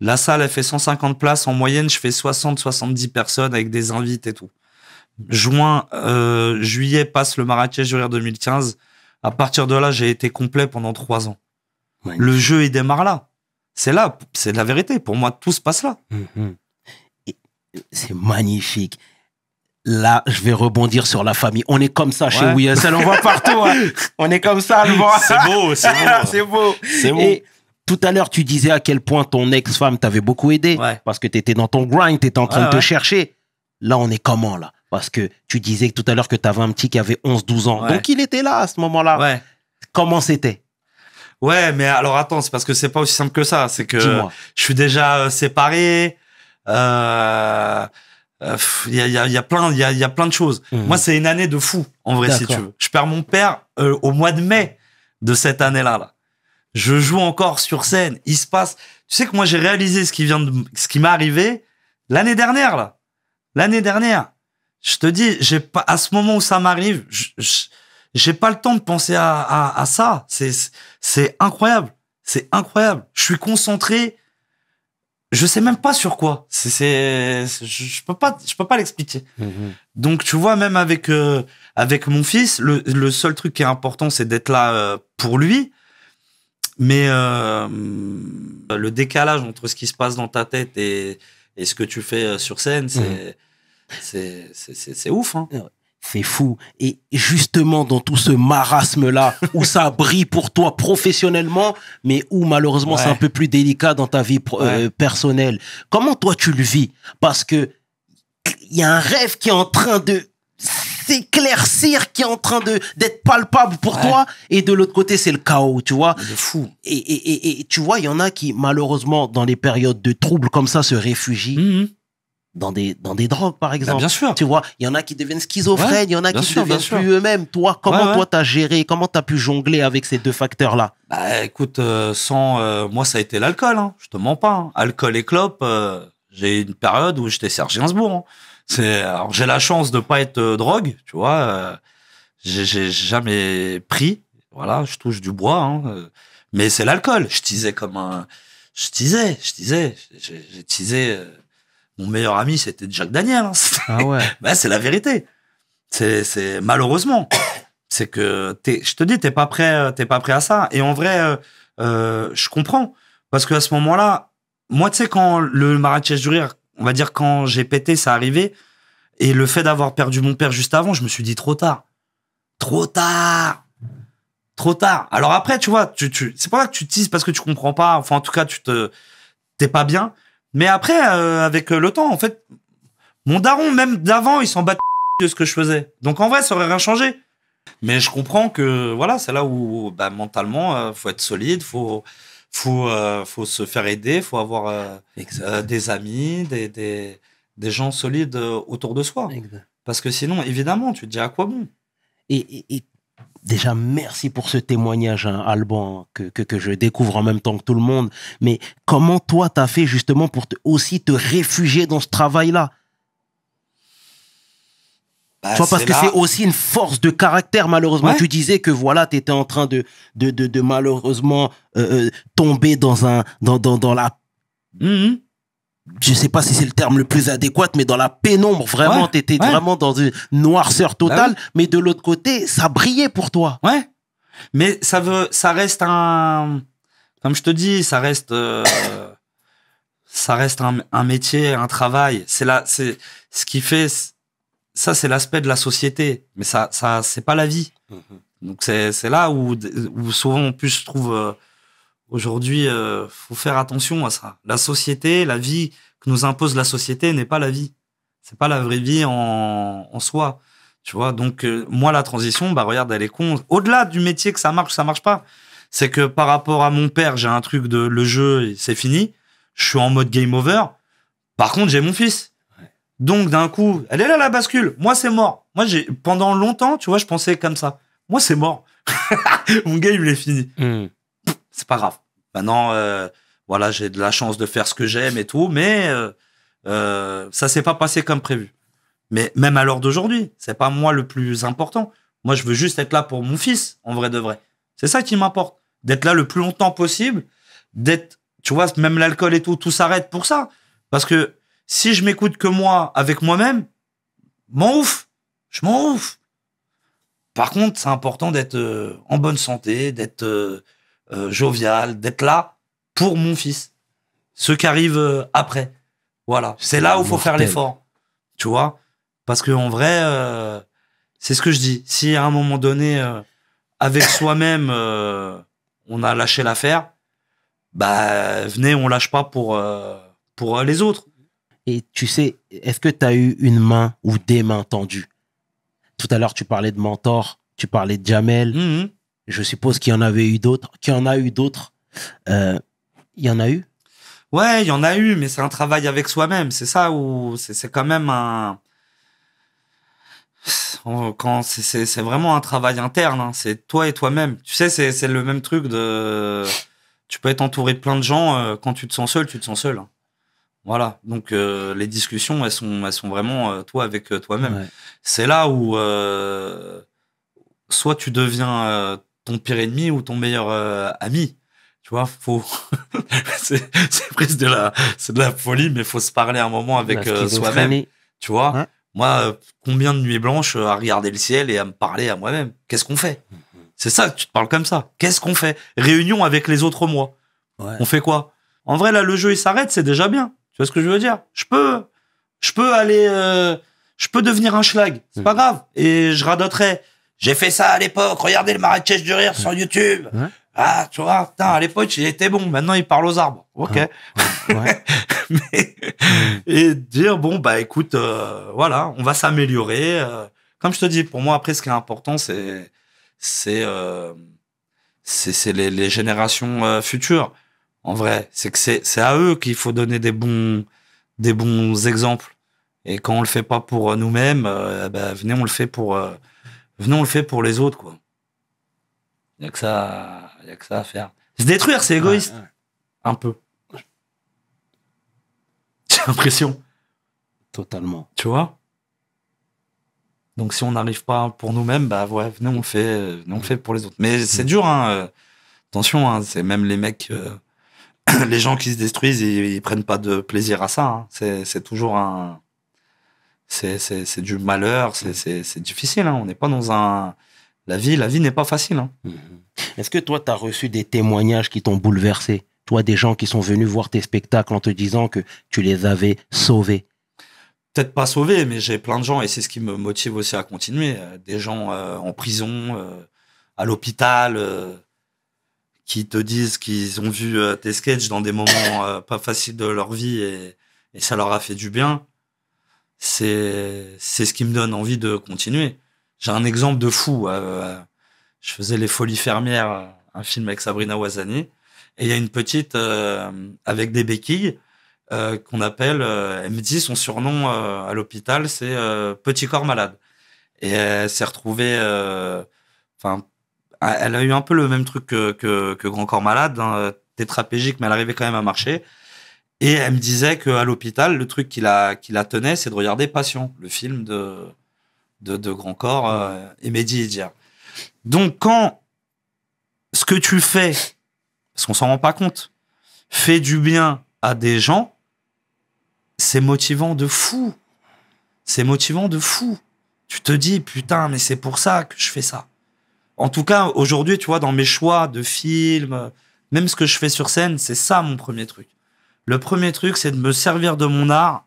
S2: La salle, elle fait 150 places. En moyenne, je fais 60-70 personnes avec des invités et tout. Juin, euh, juillet passe le Marrakech du Rire 2015. À partir de là, j'ai été complet pendant trois ans. Le jeu, il démarre là. C'est là, c'est la vérité. Pour moi, tout se passe là.
S1: Mhm. Euh, c'est magnifique là, je vais rebondir sur la famille. On est comme ça chez Ça on voit partout. Hein. On est comme ça, le C'est beau, c'est beau. c'est beau. C'est beau. Et tout à l'heure, tu disais à quel point ton ex-femme t'avait beaucoup aidé. Parce que tu étais dans ton grind, tu étais en train de te chercher. Là, on est comment, là? Parce que tu disais tout à l'heure que tu avais un petit qui avait 11, 12 ans. Donc, il était là à ce
S2: moment-là. Comment c'était? Ouais, mais alors attends, c'est parce que c'est pas aussi simple que ça. C'est que je suis déjà euh, séparé. Euh, euh, il y a, y, a plein il y a, plein de choses. Mhm. Moi, c'est une année de fou en vrai si tu veux. Je perds mon père euh, au mois de mai de cette année-là. Là. Je joue encore sur scène, il se passe. Tu sais que moi j'ai réalisé ce qui vient de ce qui m'est arrivé l'année dernière là. L'année dernière. Je te dis, j'ai pas à ce moment où ça m'arrive, j'ai pas le temps de penser à, à, à ça. C'est c'est incroyable, c'est incroyable. Je suis concentré je sais même pas sur quoi. C'est, je peux pas, je peux pas l'expliquer. Mhm. Donc tu vois, même avec euh, avec mon fils, le, le, seul truc qui est important, c'est d'être là euh, pour lui. Mais euh, le décalage entre ce qui se passe dans ta tête et, et ce que tu fais sur scène, mhm. c'est c'est c'est
S1: ouf. Hein. C'est fou. Et justement, dans tout ce marasme-là, où ça brille pour toi professionnellement, mais où malheureusement c'est un peu plus délicat dans ta vie euh, personnelle, comment toi tu le vis Parce que il y a un rêve qui est en train de s'éclaircir, qui est en train de d'être palpable pour toi, et de l'autre côté c'est le chaos, tu vois. C'est fou. Et, tu vois, il y en a qui malheureusement dans les périodes de troubles comme ça se réfugient. Mhm dans des dans des drogues par bah, exemple. bien sûr. Tu vois, il y en a qui deviennent schizophrènes, il y en a qui ne deviennent plus eux-mêmes. Toi, comment toi t'as géré, comment t'as pu jongler avec ces deux facteurs là Bah écoute, euh, sans euh, moi ça a été l'alcool.
S2: Hein, je te mens pas. Hein. Alcool et clope. j'ai euh, j'ai une période où j'étais Serge Gainsbourg. Hein. j'ai la chance de pas être drogue, tu vois. j'ai jamais pris. Voilà, je touche du bois. Hein, mais c'est l'alcool. Je disais comme un. Je disais je disais j'ai tisé mon meilleur ami, c'était Jacques Daniel. Hein. Ah bah, c'est la vérité. C'est, malheureusement, c'est que je te dis, t'es pas prêt, euh, t'es pas prêt à ça. Et en vrai, euh, euh, je comprends parce que à ce moment-là, moi, tu sais, quand le Marrakech du rire, on va dire quand j'ai pété, ça arrivait, et le fait d'avoir perdu mon père juste avant, je me suis dit trop tard, trop tard, trop tard. Alors après, tu vois, tu, tu, c'est pas ça que tu dises, parce que tu comprends pas. Enfin, en tout cas, tu te, t'es pas bien. Mais après, euh, avec euh, le temps, en fait, mon daron, même d'avant, il s'en bat de ce que je faisais. Donc en vrai, ça aurait rien changé. Mais je comprends que voilà, c'est là où bah, mentalement, euh, faut être solide, faut faut faut se faire aider, faut avoir des amis, des, gens solides autour de soi. Parce que
S1: sinon, évidemment,
S2: tu te dis à quoi bon
S1: déjà, merci pour ce témoignage, hein, Alban, que, je découvre en même temps que tout le monde. Mais comment toi, tu as fait justement pour aussi te réfugier dans ce travail-là bah, Soit parce que c'est aussi une force de caractère, malheureusement. Tu disais que voilà, tu étais en train de, de, de, malheureusement euh, euh, tomber dans, un, dans, dans, la hum, hum je sais pas si c'est le terme le plus adéquat, mais dans la pénombre, vraiment, tu étais vraiment dans une noirceur bah totale, mais de l'autre côté, ça brillait pour toi. Ouais.
S2: Mais ça veut, ça reste un, comme je te dis, ça reste, euh, ça reste un, métier, un travail. C'est là, c'est ce qui fait, ça, c'est l'aspect de la société. Mais ça, ça, c'est pas la vie. Mm-hmm. Donc c'est, là où, où souvent, en plus, je trouve, euh, Aujourd'hui, euh, faut faire attention à ça. La société, la vie que nous impose la société n'est pas la vie. C'est pas la vraie vie en, soi. Tu vois, donc euh, moi, la transition, bah regarde, elle est con. Au-delà du métier que ça marche ou ça marche pas, c'est que par rapport à mon père, j'ai un truc de le jeu, c'est fini. Je suis en mode game over. Par contre, j'ai mon fils. Donc d'un coup, elle est là la bascule. Moi, c'est mort. Moi, j'ai pendant longtemps, tu vois, je pensais comme ça. Moi, c'est mort. mon game, il est fini. Hmm c'est pas grave. Maintenant, euh, voilà, j'ai de la chance de faire ce que j'aime et tout, mais ça euh, euh, ça s'est pas passé comme prévu. Mais même à l'heure d'aujourd'hui, c'est pas moi le plus important. Moi, je veux juste être là pour mon fils, en vrai de vrai. C'est ça qui m'importe. D'être là le plus longtemps possible, d'être, tu vois, même l'alcool et tout, tout s'arrête pour ça. Parce que si je m'écoute que moi, avec moi-même, m'en ouf. Je m'en ouf. Par contre, c'est important d'être en bonne santé, d'être euh, jovial, d'être là pour mon fils. Ce qui arrive euh, après. Voilà. C'est là où il faut faire l'effort. Tu vois Parce qu'en vrai, euh, c'est ce que je dis. Si à un moment donné, avec soi-même, on a lâché l'affaire, bah venez, on
S1: lâche pas pour, pour les autres. Et tu sais, est-ce que tu as eu une main ou des mains tendues Tout à l'heure, tu parlais de mentor, tu parlais de Jamel. Mhm. Je suppose qu'il y en avait eu d'autres, qu'il y en a eu d'autres. Euh, il y en a eu
S2: Ouais, il y en a eu, mais c'est un travail avec soi-même. C'est ça où c'est quand même un. Quand c'est vraiment un travail interne, hein. c'est toi et toi-même. Tu sais, c'est le même truc de. Tu peux être entouré de plein de gens, euh, quand tu te sens seul, tu te sens seul. Voilà. Donc euh, les discussions, elles sont, elles sont vraiment toi avec toi-même. C'est là où soit tu deviens ton pire ennemi ou ton meilleur euh, ami. Tu vois, faut c'est prise de la c'est de la folie, mais faut se parler un moment avec euh, soi-même. Tu vois, moi, euh, combien de nuits blanches à regarder le ciel et à me parler à moi-même Qu'est-ce qu'on fait mm, mm. C'est ça, tu te parles comme ça. Qu'est-ce qu'on fait Réunion avec les autres moi. On fait quoi En vrai, là, le jeu il s'arrête, c'est déjà bien. Tu vois ce que je veux dire Je peux, je peux aller, je peux devenir un schlag. C'est mm. pas grave. Et je radoterai. J'ai fait ça à l'époque. Regardez le Marrakech du rire sur YouTube. Ah, tu vois, putain, à l'époque, il était bon. Maintenant, il parle aux arbres. OK. et dire, bon, bah, écoute, euh, voilà, on va s'améliorer. Euh, comme je te dis, pour moi, après, ce qui est important, c'est, c'est, euh, c'est, les, générations futures. En vrai, c'est que c'est, c'est à eux qu'il faut donner des bons, des bons exemples. Et quand on le fait pas pour nous-mêmes, eh ben, venez, on le fait pour, venons le fait pour les autres, quoi. Il n'y a, que ça à... faire. Se détruire, c'est égoïste. Un peu. J'ai l'impression. Totalement. Tu vois Donc si on n'arrive pas pour nous-mêmes, bah ouais, venez, on le fait, euh, on fait pour les autres. Mais mm. c'est dur, hein, euh, Attention, hein, c'est même les mecs, euh, les gens qui se détruisent, ils, ne prennent pas de plaisir à ça. Hein. C'est toujours un, c'est du malheur, c'est mm. difficile. Hein. On n'est pas dans un. La vie, la vie n'est pas facile. Hein.
S1: Mm-hmm. Est-ce que toi, tu as reçu des témoignages qui t'ont bouleversé Toi, des gens qui sont venus voir tes spectacles en te disant que tu les avais sauvés
S2: Peut-être pas sauvés, mais j'ai plein de gens, et c'est ce qui me motive aussi à continuer. Euh, des gens euh, en prison, euh, à l'hôpital, qui te disent qu'ils ont vu tes sketchs dans des moments pas faciles de leur vie et, et ça leur a fait du bien c'est c'est ce qui me donne envie de continuer. J'ai un exemple de fou. Euh, je faisais Les Folies Fermières, un film avec Sabrina Ouazani, et il y a une petite euh, avec des béquilles euh, qu'on appelle. elle me dit son surnom à l'hôpital, c'est Petit Corps Malade, et elle s'est retrouvée. Enfin, elle a eu un peu le même truc que Grand Corps Malade, hein, tétrapégique, mais elle arrivait quand même à marcher. Et elle me disait qu'à l'hôpital, le truc qui la, qui la tenait, c'est de regarder Passion, le film de, de, de Grand Corps euh, et Média. Donc, quand ce que tu fais, parce qu'on s'en rend pas compte, fait du bien à des gens, c'est motivant de fou. C'est motivant de fou. Tu te dis, putain, mais c'est pour ça que je fais ça. En tout cas, aujourd'hui, tu vois, dans mes choix de films, même ce que je fais sur scène, c'est ça mon premier truc. Le premier truc, c'est de me servir de mon art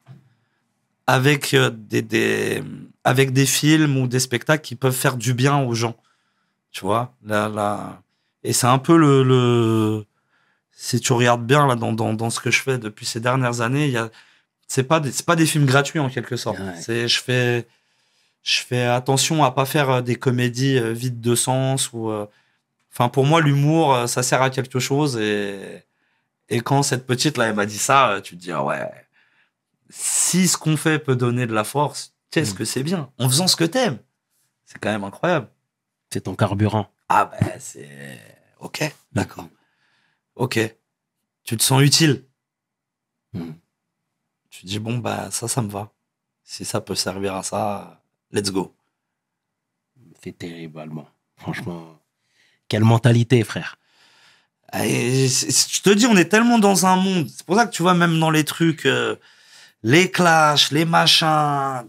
S2: avec euh, des, avec des films ou des spectacles qui peuvent faire du bien aux gens. Tu vois là, là. Et c'est un peu le, Si tu regardes bien là, dans, dans, ce que je fais depuis ces dernières années, il y c'est pas, des, pas des films gratuits en quelque sorte. C'est, je, fais, je fais attention à pas faire euh, des comédies euh, vides de sens. ou Enfin, pour moi, l'humour, ça sert à quelque chose et et quand cette petite là, elle m'a dit ça, euh, tu te dis ah ouais, si ce qu'on fait peut donner de la force, qu'est-ce mm. que c'est bien En faisant ce que t'aimes, c'est quand même incroyable. C'est ton carburant. Ah ben c'est ok, d'accord, mm. ok. Tu te sens utile. Mm. Tu te dis bon bah ça, ça me va. Si ça peut servir à
S1: ça, let's go. C'est terrible, Franchement, quelle mentalité, frère.
S2: Ah, et je te dis, on est tellement dans un monde. C'est pour ça que tu vois, même dans les trucs, euh, les clashs, les machins,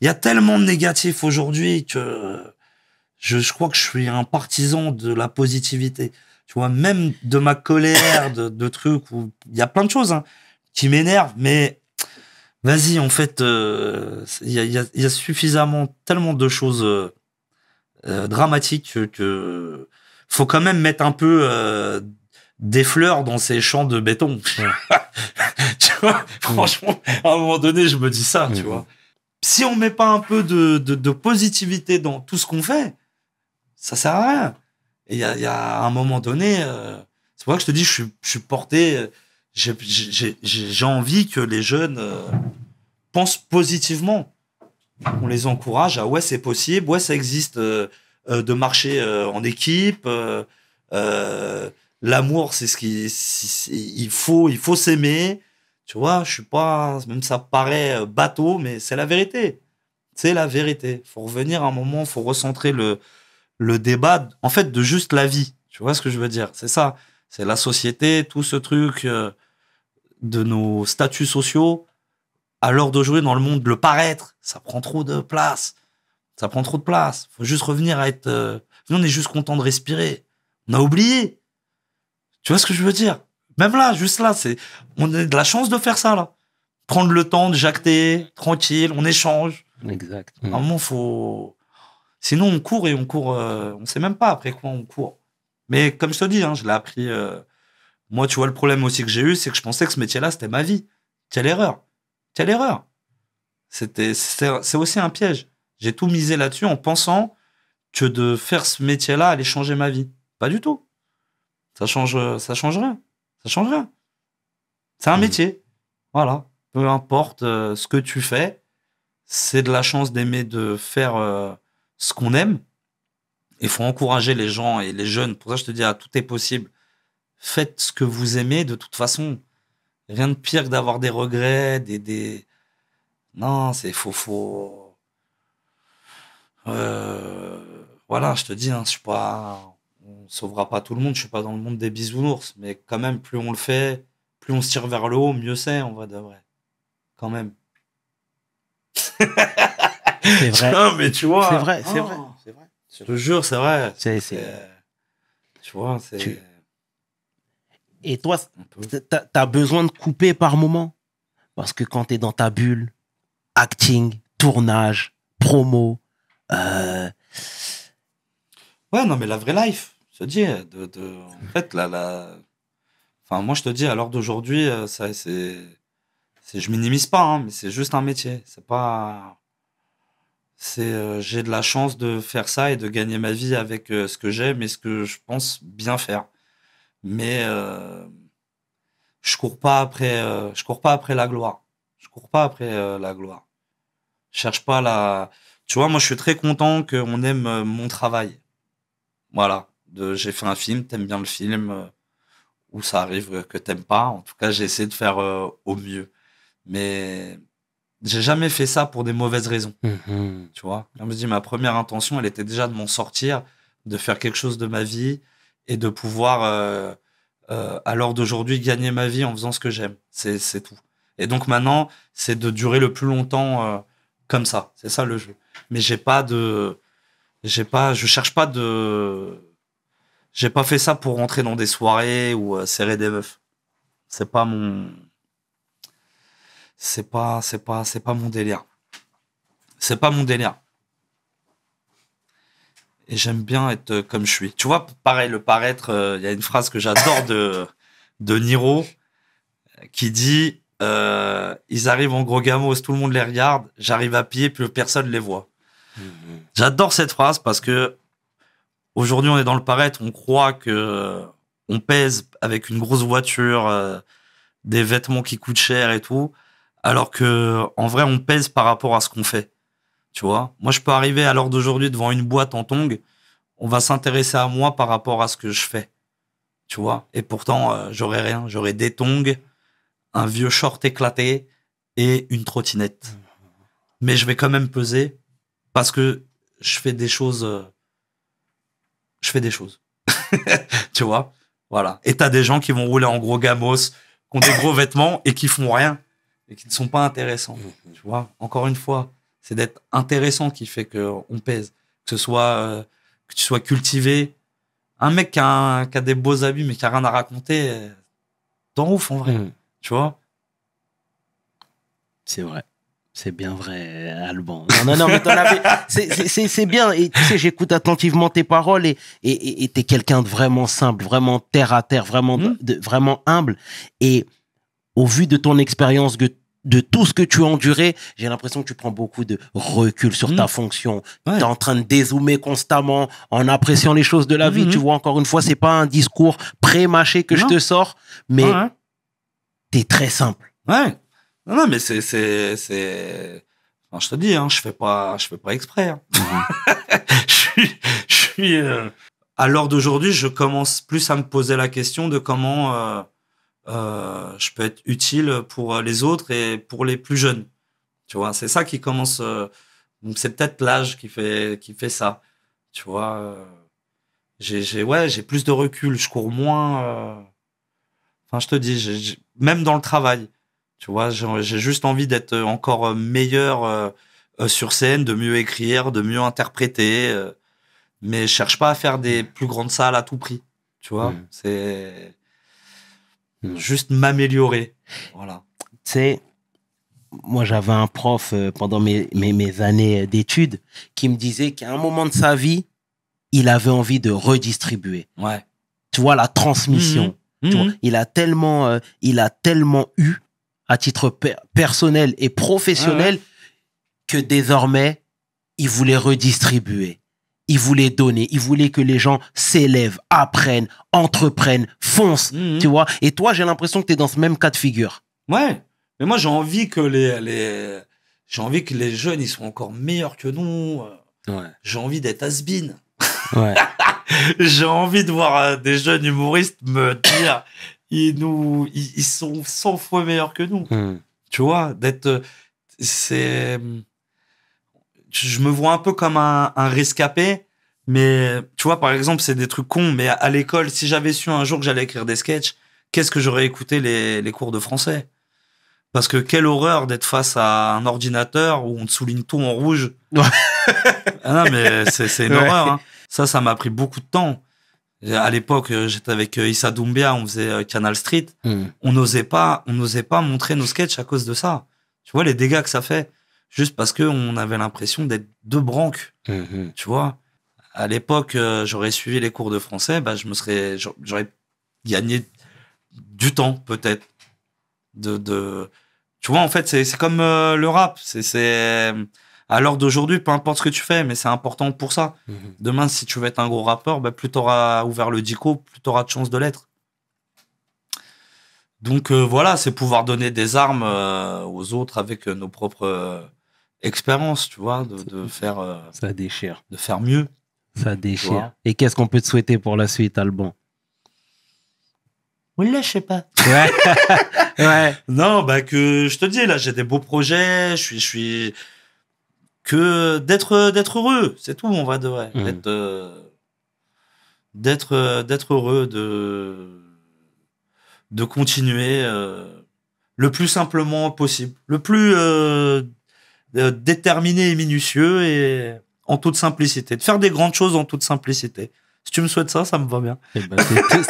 S2: il y a tellement de négatifs aujourd'hui que je, crois que je suis un partisan de la positivité. Tu vois, même de ma colère, de, de trucs où il y a plein de choses hein, qui m'énervent, mais vas-y, en fait, euh, il y, a, suffisamment, tellement de choses euh, dramatiques que faut quand même mettre un peu euh, des fleurs dans ces champs de béton. tu vois, mm. franchement, à un moment donné, je me dis ça, mm. tu vois. Si on met pas un peu de, de, de positivité dans tout ce qu'on fait, ça sert à rien. Et il y, y a, un moment donné, euh, c'est pour ça que je te dis, je suis, je porté, j'ai envie que les jeunes euh, pensent positivement. On les encourage à ouais, c'est possible, ouais, ça existe. Euh, de marcher euh, en équipe. Euh, l'amour, c'est ce qu'il faut, il faut s'aimer. Tu vois, je suis pas, même ça paraît bateau, mais c'est la vérité. C'est la vérité. Faut revenir à un moment, faut recentrer le, débat, en fait, de juste la vie. Tu vois ce que je veux dire C'est ça. C'est la société, tout ce truc de nos statuts sociaux. À l'heure jouer dans le monde, le paraître, ça prend trop de place. Ça prend trop de place. Faut juste revenir à être. Euh, nous, on est juste content de respirer. On a oublié. Tu vois ce que je veux dire Même là, juste là, c'est. On a de la chance de faire ça là. Prendre le temps de jacter, tranquille, on échange.
S1: Exact. À un
S2: faut. Sinon, on court et on court. On euh, On sait même pas après quoi on court. Mais comme je te dis, hein, je l'ai appris. Euh, moi, tu vois, le problème aussi que j'ai eu, c'est que je pensais que ce métier-là, c'était ma vie. Quelle erreur Quelle erreur C'était, c'est aussi un piège. J'ai tout misé là-dessus en pensant que de faire ce métier-là allait changer ma vie. Pas du tout. Ça change, ça change rien. Ça change rien. C'est un hmm. métier. Voilà. Peu importe euh, ce que tu fais, c'est de la chance d'aimer de faire euh, ce qu'on aime. Il faut encourager les gens et les jeunes. Pour ça, je te dis, tout est possible. Faites ce que vous aimez de toute façon. Rien de pire que d'avoir des regrets, des, des... Non, c'est faux, faux euh, voilà, je te dis, hein, je suis pas, on sauvera pas tout le monde, je suis pas dans le monde des bisounours, mais quand même, plus on le fait, plus on se tire vers le haut, mieux c'est, on va de vrai. Quand même.
S1: c'est vrai. Non, mais tu vois. C'est vrai, c'est vrai. C'est vrai. Je te jure, c'est vrai. Euh, tu vois, c'est. Et toi, t'as besoin de couper par moment. Parce que quand tu es dans ta bulle, acting, tournage, promo, euh, ouais, non, mais la vraie
S2: life, je te dis, de, de, en fait, là, la... enfin, moi, je te dis, à l'heure d'aujourd'hui, euh, ça, c'est, je minimise pas, hein, mais c'est juste un métier. C'est pas, c'est, euh, j'ai de la chance de faire ça et de gagner ma vie avec ce que j'aime et ce que je pense bien faire. Mais je cours pas après, je cours pas après la gloire. Je cours pas après la gloire. Je cherche pas la tu vois, moi, je suis très content qu'on aime euh, mon travail. Voilà. J'ai fait un film, t'aimes bien le film, euh, ou ça arrive que t'aimes pas. En tout cas, j'ai essayé de faire euh, au mieux. Mais j'ai jamais fait ça pour des mauvaises raisons. Mmh tu vois, comme je dis, ma première intention, elle était déjà de m'en sortir, de faire quelque chose de ma vie et de pouvoir, à l'heure d'aujourd'hui, gagner ma vie en faisant ce que j'aime. C'est tout. Et donc maintenant, c'est de durer le plus longtemps comme ça. C'est ça le jeu mais j'ai pas de, j'ai pas, je cherche pas de, j'ai pas fait ça pour rentrer dans des soirées ou euh, serrer des meufs. C'est pas mon, c'est pas, c'est pas, c'est pas mon délire. C'est pas mon délire. Et j'aime bien être euh, comme je suis. Tu vois, pareil, le paraître, euh, il y a une phrase que j'adore de, de Niro qui dit Ils arrivent en gros gamos, tout le monde les regarde, j'arrive à pied, plus personne les voit. J'adore cette phrase parce que aujourd'hui, on est dans le paraître, on croit que euh, on pèse avec une grosse voiture, euh, des vêtements qui coûtent cher et tout, alors que en vrai, on pèse par rapport à ce qu'on fait. Tu vois, moi, je peux arriver à l'heure d'aujourd'hui devant une boîte en tongs, on va s'intéresser à moi par rapport à ce que je fais. Tu vois, et pourtant, euh, j'aurais rien, J'aurai des tongs, un vieux short éclaté et une trottinette. Mmh. Mais je vais quand même peser parce que je fais des choses. Euh, je fais des choses. tu vois Voilà. Et t'as des gens qui vont rouler en gros gamos, qui ont des gros vêtements et qui font rien et qui ne sont pas intéressants. Mm-hmm. Tu vois Encore une fois, c'est d'être intéressant qui fait que on pèse. Que ce soit. Euh, que tu sois cultivé. Un mec qui a, des beaux habits mais qui a rien à raconter, euh, t'en ouf en vrai. Mm-hmm.
S1: Tu vois C'est vrai. C'est bien vrai, Alban. Non, non, non, mais C'est bien. Et tu sais, j'écoute attentivement tes paroles et t'es es quelqu'un de vraiment simple, vraiment terre à terre, vraiment, hmm. vraiment humble. Et au vu de ton expérience, de tout ce que tu as enduré, j'ai l'impression que tu prends beaucoup de recul sur ta hmm. fonction. t'es Tu en train de dézoomer constamment en appréciant les choses de la vie. Hmm, tu vois, encore une fois, c'est pas un discours pré-mâché que je te sors, mais t'es tu très simple. Ouais.
S2: Non, mais c'est, c'est, c'est. je te dis, hein, je fais pas, je fais pas exprès. Hein.
S1: Mhm.
S2: je suis, euh, À l'heure d'aujourd'hui, je commence plus à me poser la question de comment euh, euh, je peux être utile pour les autres et pour les plus jeunes. Tu vois, c'est ça qui commence. c'est peut-être l'âge qui fait qui fait ça. Tu vois, j'ai, j'ai ouais, j'ai plus de recul, je cours moins. Enfin, je te dis, même dans le travail tu vois, j'ai juste envie d'être encore meilleur euh, euh, sur scène, de mieux écrire, de mieux interpréter. Euh. mais je cherche pas à faire des mm. plus grandes salles à tout prix.
S1: Tu vois, mm. c'est
S2: mm. juste m'améliorer.
S1: Voilà. C'est moi j'avais un prof pendant mes, mes, années d'études qui me disait qu'à un moment de sa vie, il avait envie de redistribuer. Ouais. Tu vois la transmission. Mm-hmm. Mm-hmm. il a tellement il a tellement eu à titre personnel et professionnel, que désormais, il voulait redistribuer. Il voulait donner, il voulait que les gens s'élèvent, apprennent, entreprennent, foncent, mhm, mhm. tu vois. Et toi, j'ai l'impression que tu es dans ce même cas de figure.
S2: Ouais, mais moi j'ai envie que les, j'ai envie que les jeunes ils soient encore meilleurs que nous. Ouais. J'ai envie d'être Asbine. ouais. j'ai envie de voir euh, des jeunes humoristes me dire ils nous, ils, sont 100 fois meilleurs que nous. Hmm. Tu vois, d'être, c'est, je me vois un peu comme un, rescapé. Mais tu vois, par exemple, c'est des trucs cons. Mais à, l'école, si j'avais su un jour que j'allais écrire des sketchs, qu'est-ce que j'aurais écouté les, les, cours de français Parce que quelle horreur d'être face à un ordinateur où on te souligne tout en rouge. Ah non, mais c'est une horreur. Hein. Ça, ça m'a pris beaucoup de temps. Euh, à l'époque, euh, j'étais avec euh, Issa Doumbia, on faisait Canal Street. Hmm. On n'osait pas, on n'osait pas montrer nos sketchs à cause de ça. Tu vois les dégâts que ça fait, juste parce que on avait l'impression d'être deux branques. Hmm, hmm. Tu vois, à l'époque, j'aurais suivi les cours de français, bah je me serais, j'aurais gagné du temps peut-être. De, tu vois, en fait, c'est comme le rap, c'est à l'heure d'aujourd'hui, peu importe ce que tu fais, mais c'est important pour ça. Mhm. Demain, si tu veux être un gros rappeur, bah, plus tu auras ouvert le dico, plus tu auras de chances de l'être. Donc euh, voilà, c'est pouvoir donner des armes euh, aux autres avec euh, nos propres expériences, tu vois, de, faire. ça déchire. De faire mieux.
S1: Ça déchire. Et qu'est-ce qu'on peut te souhaiter pour la suite, Alban oui, là, je sais pas.
S2: Ouais. Non, bah que je te dis, là, j'ai des beaux projets, je suis, je suis, que d'être d'être heureux, c'est tout on va de vrai. Mmh. D'être euh, euh, d'être heureux de de continuer euh, le plus simplement possible, le plus déterminé et minutieux et en toute simplicité, de faire des grandes choses en toute simplicité. Si tu me souhaites ça, ça me va bien. Eh ben,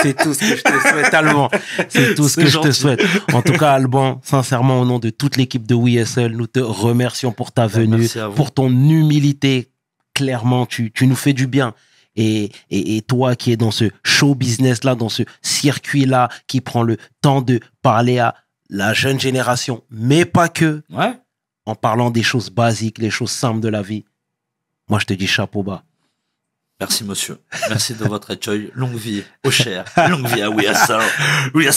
S1: c'est tout, ce que je te souhaite, Alban. C'est tout ce que je te souhaite. En tout cas, Alban, sincèrement, au nom de toute l'équipe de WSL, nous te remercions pour ta ben, venue, pour ton humilité. Clairement, tu, nous fais du bien. Et, toi qui es dans ce show business là, dans ce circuit là, qui prend le temps de parler à la jeune génération, mais pas que, en parlant des choses basiques, les choses simples de la vie. Moi, je te dis chapeau bas. Merci monsieur.
S2: Merci de votre accueil.
S1: Longue vie au Cher. Longue vie à We Are We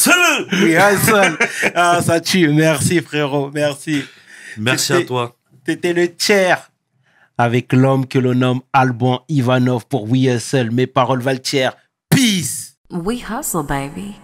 S1: Ah, ça tue. Merci frérot. Merci. Merci à toi. T'étais le Cher avec l'homme que l'on nomme Alban Ivanov pour We Mes paroles valent Peace. We hustle, baby.